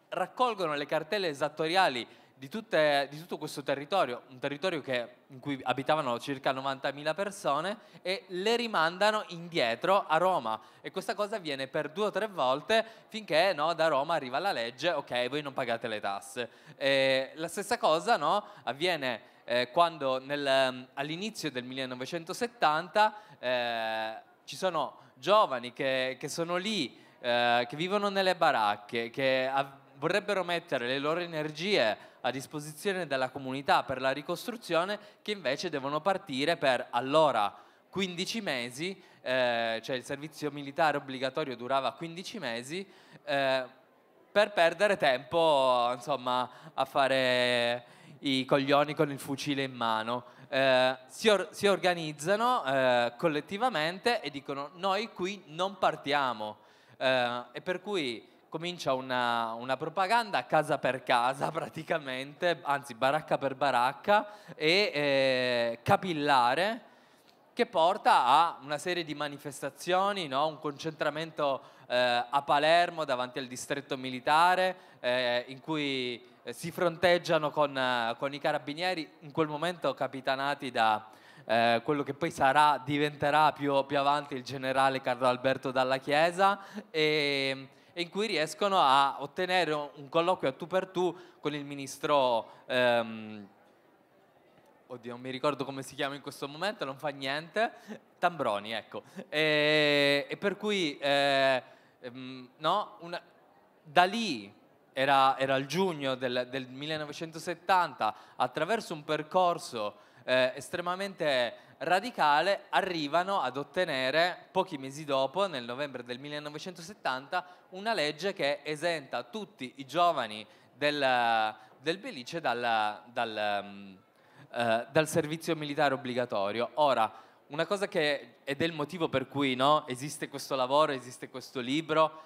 raccolgono le cartelle esattoriali di, tutte, di, tutto questo territorio, un territorio che, in cui abitavano circa 90.000 persone, e le rimandano indietro a Roma. E questa cosa avviene per due o tre volte finché no, da Roma arriva la legge, ok, voi non pagate le tasse. E la stessa cosa no, avviene eh, quando nel, ehm, all'inizio del 1970 eh, ci sono giovani che, che sono lì, eh, che vivono nelle baracche, che av- vorrebbero mettere le loro energie a disposizione della comunità per la ricostruzione, che invece devono partire per allora 15 mesi, eh, cioè il servizio militare obbligatorio durava 15 mesi, eh, per perdere tempo insomma, a fare i coglioni con il fucile in mano. Eh, si, or- si, organizzano eh, collettivamente e dicono noi qui non partiamo eh, e per cui comincia una, una, propaganda casa per casa praticamente, anzi baracca per baracca e eh, capillare che porta a una serie di manifestazioni, no? un concentramento eh, a Palermo davanti al distretto militare, eh, in cui eh, si fronteggiano con, eh, con, i carabinieri, in quel momento capitanati da eh, quello che poi sarà, diventerà più, più, avanti il generale Carlo Alberto Dalla Chiesa e, e in cui riescono a ottenere un colloquio a tu per tu con il ministro... Ehm, oddio non mi ricordo come si chiama in questo momento, non fa niente, Tambroni, ecco. E, e per cui, eh, ehm, no, una, da lì era, era il giugno del, del, 1970, attraverso un percorso eh, estremamente radicale arrivano ad ottenere, pochi mesi dopo, nel novembre del 1970, una legge che esenta tutti i giovani del, del Belice dal, dal, mm, eh, dal, servizio militare obbligatorio. Ora, una cosa che ed è il motivo per cui no, esiste questo lavoro, esiste questo libro,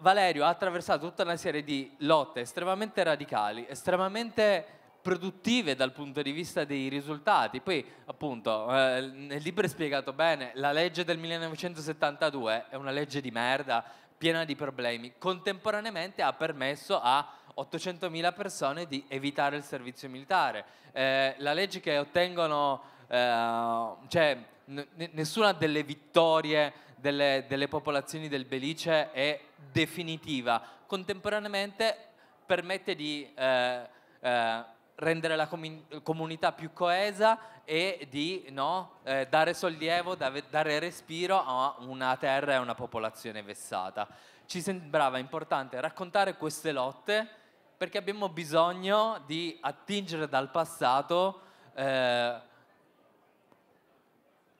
Valerio ha attraversato tutta una serie di lotte estremamente radicali, estremamente produttive dal punto di vista dei risultati. Poi, appunto, eh, nel libro è spiegato bene, la legge del 1972 è una legge di merda, piena di problemi. Contemporaneamente ha permesso a 800.000 persone di evitare il servizio militare. Eh, la legge che ottengono, eh, cioè, n- nessuna delle vittorie delle, delle popolazioni del Belice è definitiva. Contemporaneamente permette di eh, eh, rendere la comun comunità più coesa e di no, eh, dare sollievo, dare respiro a una terra e a una popolazione vessata. Ci sembrava importante raccontare queste lotte perché abbiamo bisogno di attingere dal passato eh,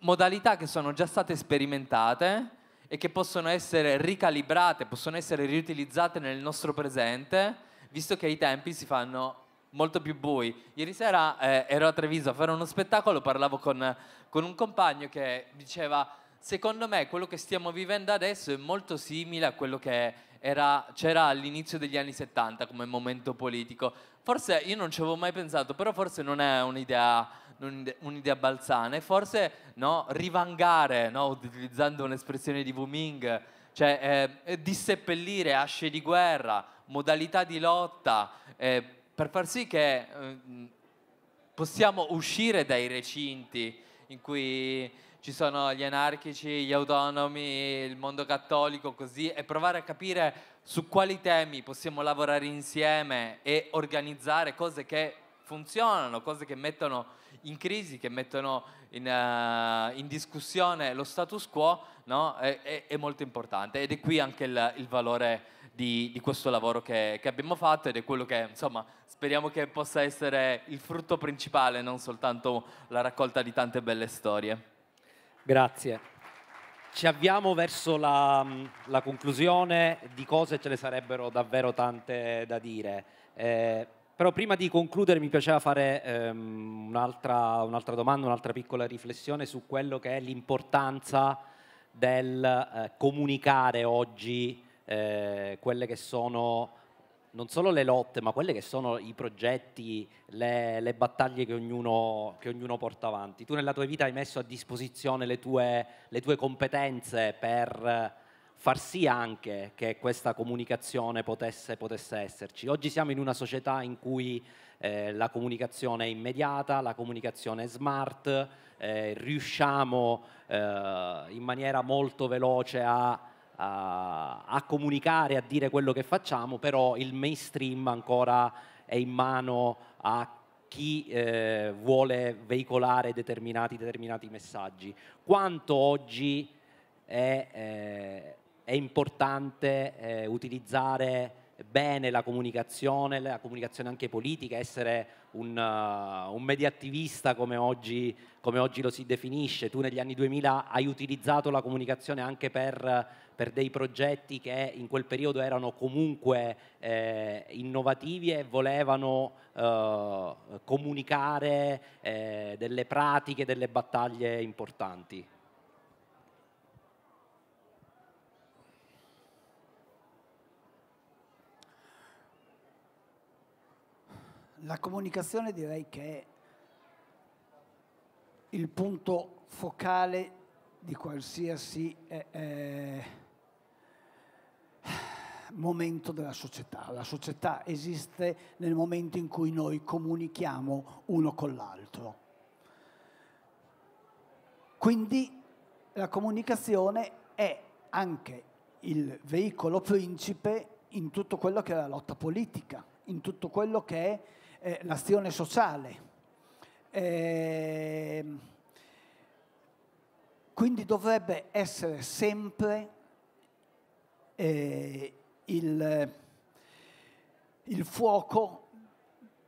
modalità che sono già state sperimentate e che possono essere ricalibrate, possono essere riutilizzate nel nostro presente, visto che i tempi si fanno molto più bui. Ieri sera eh, ero a Treviso a fare uno spettacolo, parlavo con, con un compagno che diceva secondo me quello che stiamo vivendo adesso è molto simile a quello che era, c'era all'inizio degli anni 70 come momento politico. Forse io non ci avevo mai pensato, però forse non è un'idea un'idea balzana e forse no, rivangare, no, utilizzando un'espressione di Wuming, cioè eh, disseppellire asce di guerra, modalità di lotta, eh, per far sì che eh, possiamo uscire dai recinti in cui ci sono gli anarchici, gli autonomi, il mondo cattolico, così, e provare a capire su quali temi possiamo lavorare insieme e organizzare cose che funzionano, cose che mettono in crisi, che mettono in, uh, in discussione lo status quo, no? è, è, è, molto importante ed è qui anche il, il valore di, di, questo lavoro che, che, abbiamo fatto ed è quello che insomma speriamo che possa essere il frutto principale, non soltanto la raccolta di tante belle storie. Grazie. Ci avviamo verso la, la conclusione, di cose ce ne sarebbero davvero tante da dire. Eh, però prima di concludere mi piaceva fare ehm, un'altra, un'altra, domanda, un'altra piccola riflessione su quello che è l'importanza del eh, comunicare oggi eh, quelle che sono non solo le lotte, ma quelle che sono i progetti, le, le battaglie che ognuno, che ognuno, porta avanti. Tu nella tua vita hai messo a disposizione le tue, le tue competenze per far sì anche che questa comunicazione potesse, potesse esserci. Oggi siamo in una società in cui eh, la comunicazione è immediata, la comunicazione è smart, eh, riusciamo eh, in maniera molto veloce a, a, a comunicare, a dire quello che facciamo, però il mainstream ancora è in mano a chi eh, vuole veicolare determinati, determinati, messaggi. Quanto oggi è eh, è importante eh, utilizzare bene la comunicazione, la comunicazione anche politica, essere un, uh, un media come oggi, come oggi, lo si definisce. Tu negli anni 2000 hai utilizzato la comunicazione anche per, per dei progetti che in quel periodo erano comunque eh, innovativi e volevano eh, comunicare eh, delle pratiche, delle battaglie importanti. la comunicazione direi che è il punto focale di qualsiasi eh, eh, momento della società. La società esiste nel momento in cui noi comunichiamo uno con l'altro. Quindi la comunicazione è anche il veicolo principe in tutto quello che è la lotta politica, in tutto quello che è eh, l'azione sociale. Eh, quindi dovrebbe essere sempre eh, il, il, fuoco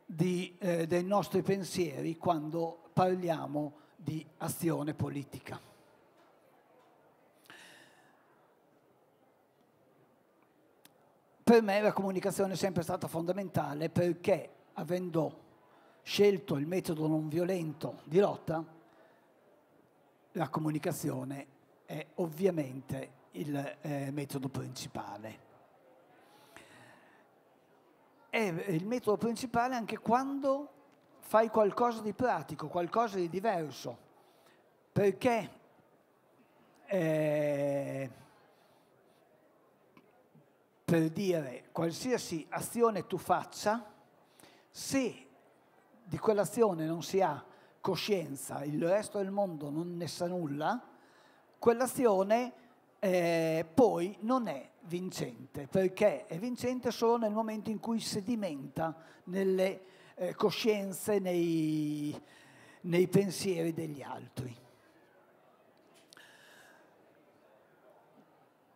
di, eh, dei nostri pensieri quando parliamo di azione politica. Per me la comunicazione è sempre stata fondamentale perché avendo scelto il metodo non violento di lotta, la comunicazione è ovviamente il eh, metodo principale. È eh, il metodo principale anche quando fai qualcosa di pratico, qualcosa di diverso, perché eh, per dire qualsiasi azione tu faccia, se di quell'azione non si ha coscienza, il resto del mondo non ne sa nulla, quell'azione eh, poi non è vincente, perché è vincente solo nel momento in cui sedimenta nelle eh, coscienze, nei, nei pensieri degli altri.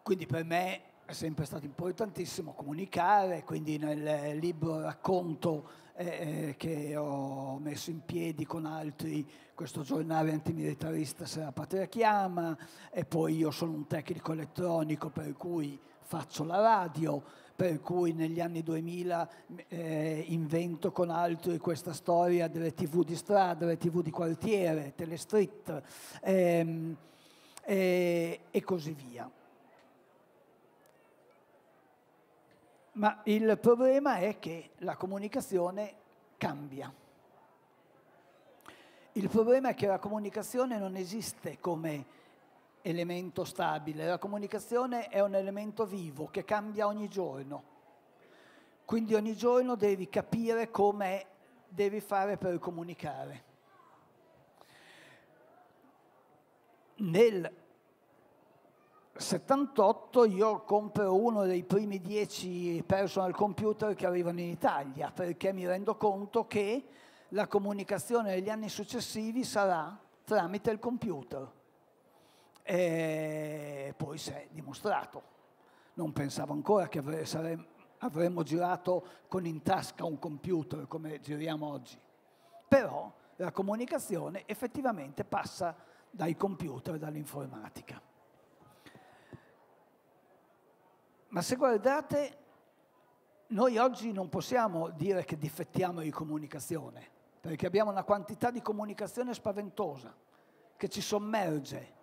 Quindi per me è sempre stato importantissimo comunicare, quindi nel libro racconto eh, eh, che ho messo in piedi con altri, questo giornale antimilitarista se la patria chiama, e poi io sono un tecnico elettronico per cui faccio la radio, per cui negli anni 2000 eh, invento con altri questa storia delle tv di strada, delle tv di quartiere, telestreet ehm, eh, e così via. Ma il problema è che la comunicazione cambia. Il problema è che la comunicazione non esiste come elemento stabile, la comunicazione è un elemento vivo che cambia ogni giorno. Quindi ogni giorno devi capire come devi fare per comunicare. Nel 78 io compro uno dei primi 10 personal computer che arrivano in Italia perché mi rendo conto che la comunicazione negli anni successivi sarà tramite il computer. E poi si è dimostrato. Non pensavo ancora che avremmo girato con in tasca un computer come giriamo oggi. Però la comunicazione effettivamente passa dai computer, dall'informatica. Ma se guardate, noi oggi non possiamo dire che difettiamo di comunicazione, perché abbiamo una quantità di comunicazione spaventosa che ci sommerge,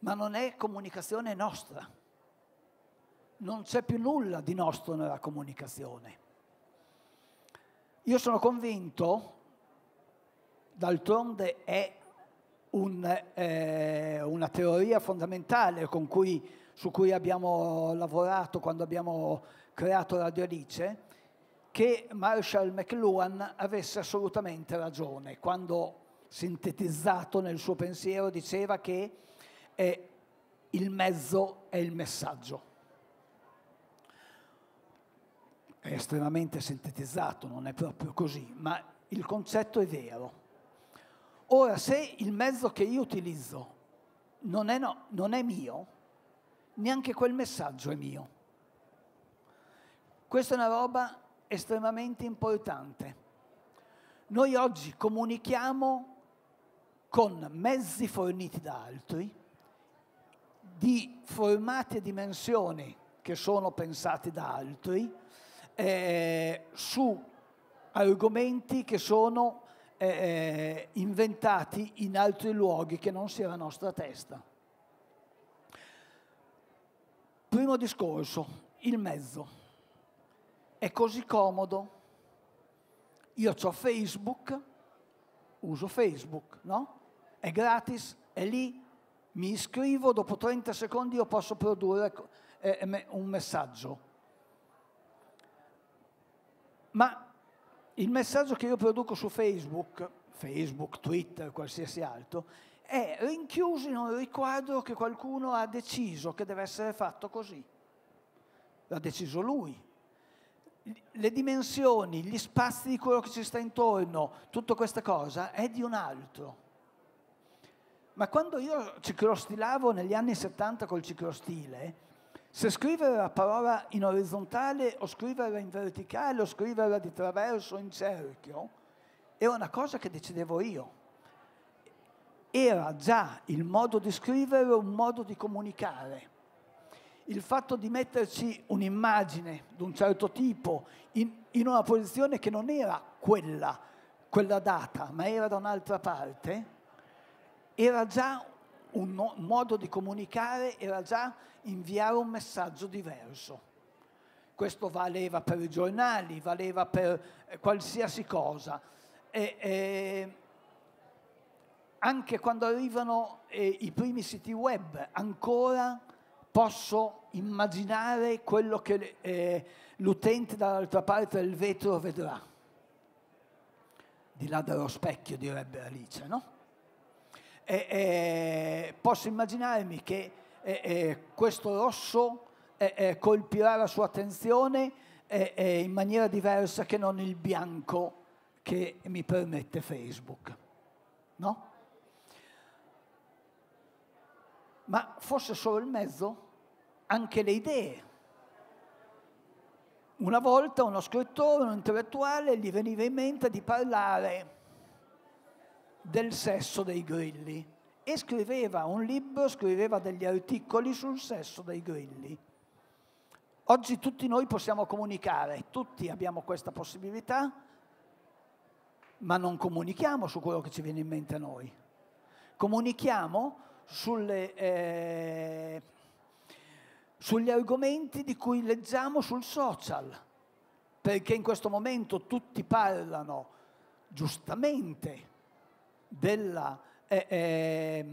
ma non è comunicazione nostra. Non c'è più nulla di nostro nella comunicazione. Io sono convinto, d'altronde è un, eh, una teoria fondamentale con cui su cui abbiamo lavorato quando abbiamo creato Radio Alice, che Marshall McLuhan avesse assolutamente ragione quando, sintetizzato nel suo pensiero, diceva che eh, il mezzo è il messaggio. È estremamente sintetizzato, non è proprio così, ma il concetto è vero. Ora, se il mezzo che io utilizzo non è, no, non è mio, neanche quel messaggio è mio. Questa è una roba estremamente importante. Noi oggi comunichiamo con mezzi forniti da altri, di formati e dimensioni che sono pensati da altri, eh, su argomenti che sono eh, eh inventati in altri luoghi che non sia la nostra testa. Primo discorso, il mezzo. È così comodo. Io ho Facebook, uso Facebook, no? È gratis, è lì, mi iscrivo, dopo 30 secondi io posso produrre eh, eh, un messaggio. Ma il messaggio che io produco su Facebook, Facebook, Twitter, qualsiasi altro, è rinchiuso in un riquadro che qualcuno ha deciso che deve essere fatto così. L'ha deciso lui. Le dimensioni, gli spazi di quello che ci sta intorno, tutta questa cosa è di un altro. Ma quando io ciclostilavo negli anni 70 col ciclostile, se scrivere la parola in orizzontale o scriverla in verticale o scriverla di traverso in cerchio, era una cosa che decidevo io era già il modo di scrivere un modo di comunicare. Il fatto di metterci un'immagine di un certo tipo in, in una posizione che non era quella, quella data, ma era da un'altra parte, era già un no, modo di comunicare, era già inviare un messaggio diverso. Questo valeva per i giornali, valeva per eh, qualsiasi cosa. E, e, anche quando arrivano eh, i primi siti web, ancora posso immaginare quello che eh, l'utente dall'altra parte del vetro vedrà. Di là dallo specchio, direbbe Alice, no? E, eh, posso immaginarmi che eh, eh, questo rosso eh, colpirà la sua attenzione in maniera diversa che non il bianco che mi permette Facebook, no? ma fosse solo il mezzo, anche le idee. Una volta uno scrittore, un intellettuale, gli veniva in mente di parlare del sesso dei grilli e scriveva un libro, scriveva degli articoli sul sesso dei grilli. Oggi tutti noi possiamo comunicare, tutti abbiamo questa possibilità, ma non comunichiamo su quello che ci viene in mente a noi. Comunichiamo sulle, eh, sugli argomenti di cui leggiamo sul social, perché in questo momento tutti parlano giustamente della eh, eh,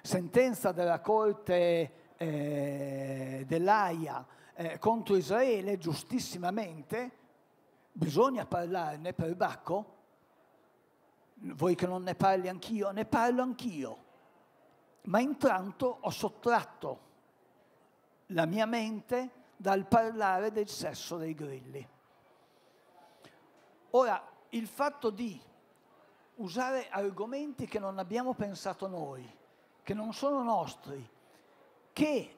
sentenza della Corte eh, dell'AIA eh, contro Israele, giustissimamente, bisogna parlarne per Bacco, vuoi che non ne parli anch'io? Ne parlo anch'io ma intanto ho sottratto la mia mente dal parlare del sesso dei grilli. Ora, il fatto di usare argomenti che non abbiamo pensato noi, che non sono nostri, che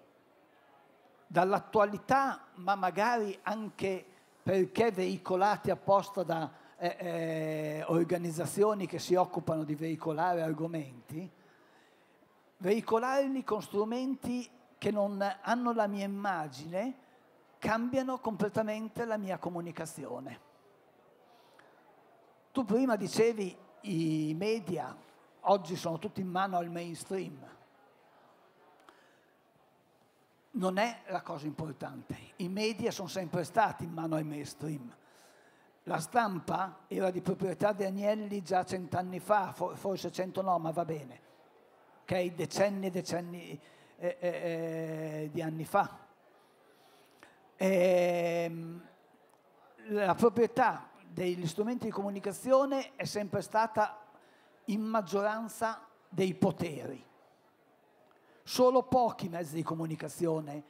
dall'attualità, ma magari anche perché veicolati apposta da eh, eh, organizzazioni che si occupano di veicolare argomenti, veicolarli con strumenti che non hanno la mia immagine cambiano completamente la mia comunicazione. Tu prima dicevi i media oggi sono tutti in mano al mainstream. Non è la cosa importante. I media sono sempre stati in mano al mainstream. La stampa era di proprietà di Agnelli già cent'anni fa, forse cento no, ma va bene ok? Decenni e decenni eh, eh, eh di anni fa. E, ehm, la proprietà degli strumenti di comunicazione è sempre stata in maggioranza dei poteri. Solo pochi mezzi di comunicazione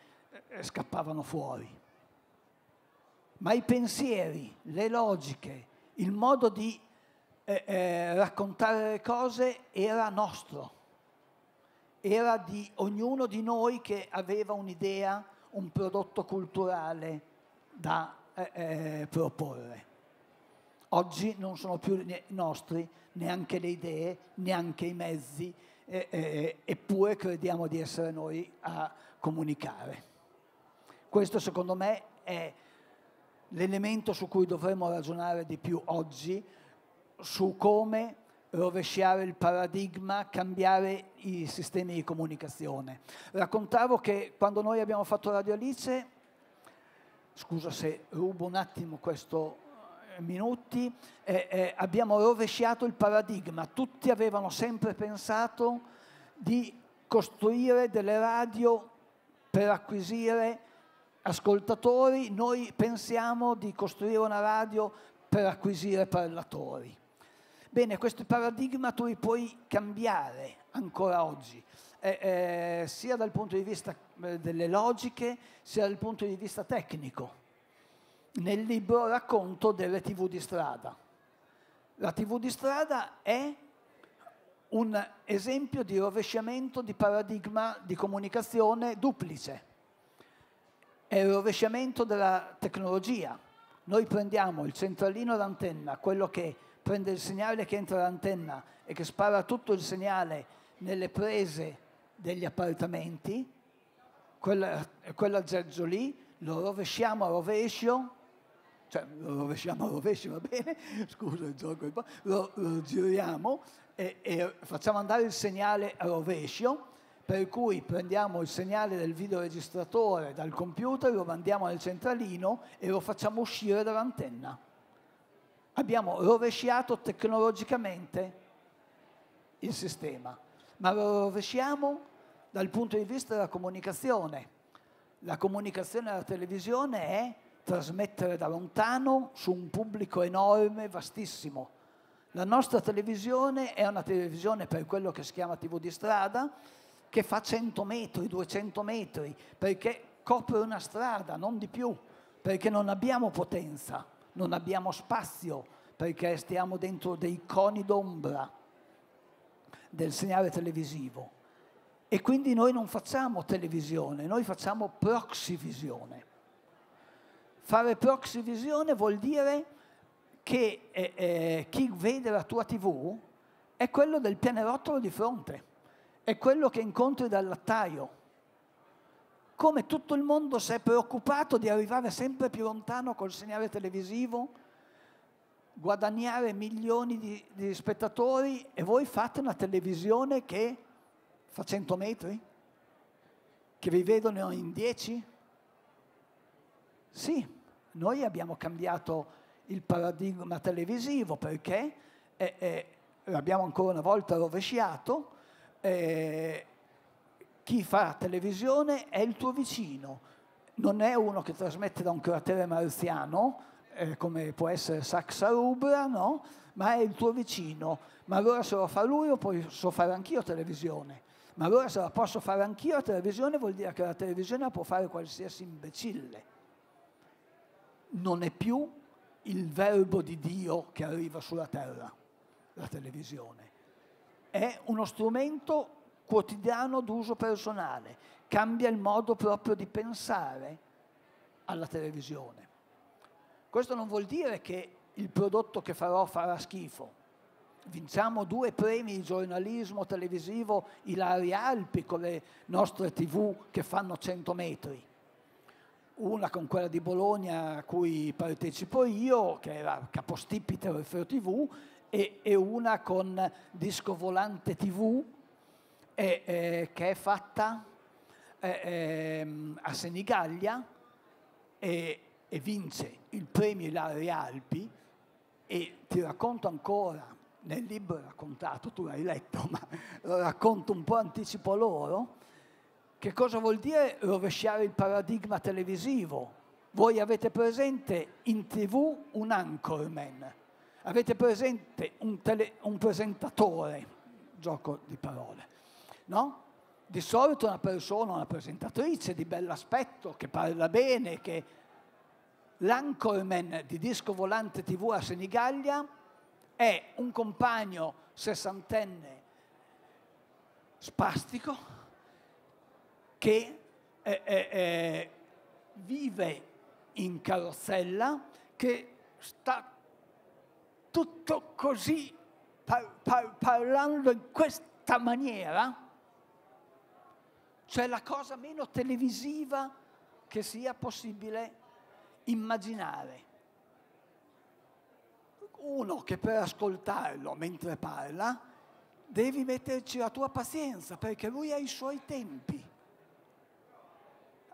eh, scappavano fuori. Ma i pensieri, le logiche, il modo di eh, eh, raccontare le cose era nostro era di ognuno di noi che aveva un'idea, un prodotto culturale da eh, eh proporre. Oggi non sono più nostri neanche le idee, neanche i mezzi, eh, eh, eppure crediamo di essere noi a comunicare. Questo secondo me è l'elemento su cui dovremmo ragionare di più oggi, su come rovesciare il paradigma, cambiare i sistemi di comunicazione. Raccontavo che quando noi abbiamo fatto Radio Alice, scusa se rubo un attimo questo eh, minuti, eh, eh, abbiamo rovesciato il paradigma, tutti avevano sempre pensato di costruire delle radio per acquisire ascoltatori, noi pensiamo di costruire una radio per acquisire parlatori. Bene, questo paradigma tu li puoi cambiare ancora oggi, eh, eh, sia dal punto di vista eh, delle logiche, sia dal punto di vista tecnico. Nel libro racconto delle tv di strada. La tv di strada è un esempio di rovesciamento di paradigma di comunicazione duplice. È il rovesciamento della tecnologia. Noi prendiamo il centralino d'antenna, quello che È prende il segnale che entra l'antenna e che spara tutto il segnale nelle prese degli appartamenti, quella, quell'aggeggio lì lo rovesciamo a rovescio, cioè lo rovesciamo a rovescio, va bene, scusa il gioco, lo, lo giriamo e, e facciamo andare il segnale a rovescio, per cui prendiamo il segnale del videoregistratore dal computer, lo mandiamo al centralino e lo facciamo uscire dall'antenna abbiamo rovesciato tecnologicamente il sistema, ma lo rovesciamo dal punto di vista della comunicazione. La comunicazione alla televisione è trasmettere da lontano su un pubblico enorme, vastissimo. La nostra televisione è una televisione per quello che si chiama TV di strada, che fa 100 metri, 200 metri, perché copre una strada, non di più, perché non abbiamo potenza non abbiamo spazio perché stiamo dentro dei coni d'ombra del segnale televisivo. E quindi noi non facciamo televisione, noi facciamo proxivisione. Fare proxivisione vuol dire che eh, eh, chi vede la tua tv è quello del pianerottolo di fronte, è quello che incontri dal lattaio come tutto il mondo si è preoccupato di arrivare sempre più lontano col segnale televisivo, guadagnare milioni di, di spettatori e voi fate una televisione che fa 100 metri, che vi vedono in 10? Sì, noi abbiamo cambiato il paradigma televisivo perché eh, eh, l'abbiamo ancora una volta rovesciato. Eh, chi fa televisione è il tuo vicino, non è uno che trasmette da un cratere marziano, eh, come può essere Saxa Rubra, no? ma è il tuo vicino. Ma allora se lo fa lui lo posso fare anch'io televisione. Ma allora se la posso fare anch'io a televisione vuol dire che la televisione la può fare qualsiasi imbecille. Non è più il verbo di Dio che arriva sulla terra, la televisione. È uno strumento quotidiano d'uso personale, cambia il modo proprio di pensare alla televisione. Questo non vuol dire che il prodotto che farò farà schifo. Vinciamo due premi di giornalismo televisivo Ilari Alpi con le nostre tv che fanno 100 metri. Una con quella di Bologna a cui partecipo io, che era capostipite Orfeo TV, e, e una con Disco Volante TV, eh, eh, che è fatta eh, ehm, a Senigallia e, e vince il premio Ilaria Alpi e ti racconto ancora, nel libro raccontato, tu l'hai letto, ma lo racconto un po' anticipo loro, che cosa vuol dire rovesciare il paradigma televisivo? Voi avete presente in tv un anchorman, avete presente un, tele, un presentatore, gioco di parole no? Di solito una persona, una presentatrice di bell'aspetto, che parla bene, che l'anchorman di Disco Volante TV a Senigallia è un compagno sessantenne spastico che eh, eh, eh, vive in carrozzella, che sta tutto così par par parlando in questa maniera cioè la cosa meno televisiva che sia possibile immaginare. Uno che per ascoltarlo mentre parla devi metterci la tua pazienza perché lui ha i suoi tempi,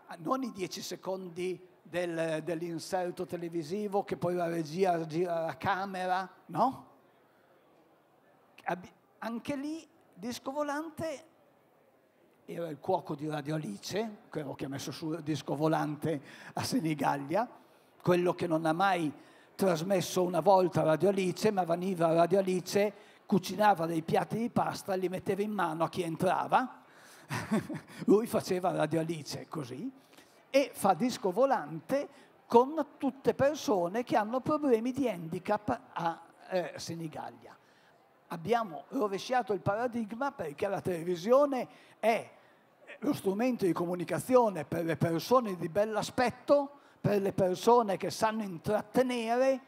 ah, non i dieci secondi del, dell'inserto televisivo che poi la regia gira la camera, no? Anche lì disco volante era il cuoco di Radio Alice, quello che ha messo sul disco volante a Senigallia, quello che non ha mai trasmesso una volta Radio Alice, ma veniva a Radio Alice, cucinava dei piatti di pasta, li metteva in mano a chi entrava, lui faceva Radio Alice così, e fa disco volante con tutte persone che hanno problemi di handicap a eh, Senigallia abbiamo rovesciato il paradigma perché la televisione è lo strumento di comunicazione per le persone di bell'aspetto, per le persone che sanno intrattenere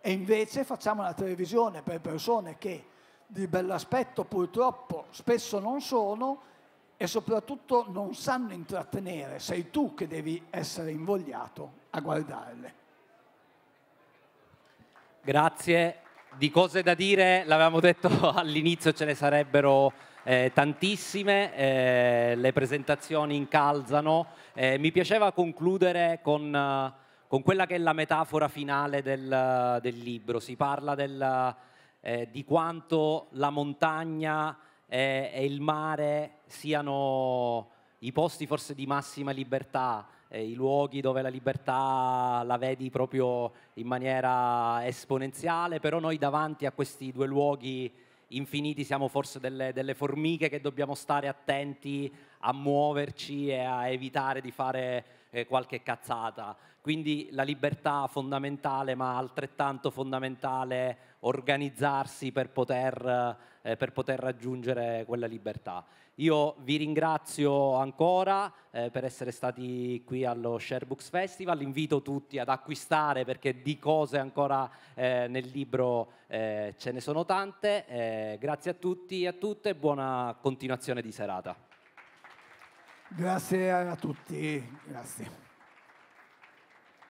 e invece facciamo la televisione per persone che di bell'aspetto purtroppo spesso non sono e soprattutto non sanno intrattenere, sei tu che devi essere invogliato a guardarle. Grazie, di cose da dire l'avevamo detto all'inizio ce ne sarebbero eh, tantissime, eh, le presentazioni incalzano. Eh, mi piaceva concludere con, eh, con, quella che è la metafora finale del, eh, del libro. Si parla del, eh, di quanto la montagna e il mare siano i posti forse di massima libertà, i luoghi dove la libertà la vedi proprio in maniera esponenziale, però noi davanti a questi due luoghi infiniti siamo forse delle, delle, formiche che dobbiamo stare attenti a muoverci e a evitare di fare eh, qualche cazzata. Quindi la libertà fondamentale, ma altrettanto fondamentale organizzarsi per poter, eh, per poter raggiungere quella libertà. Io vi ringrazio ancora eh, per essere stati qui allo Sharebooks Festival, invito tutti ad acquistare perché di cose ancora eh, nel libro eh, ce ne sono tante. Eh, grazie a tutti e a tutte e buona continuazione di serata. Grazie a tutti, grazie.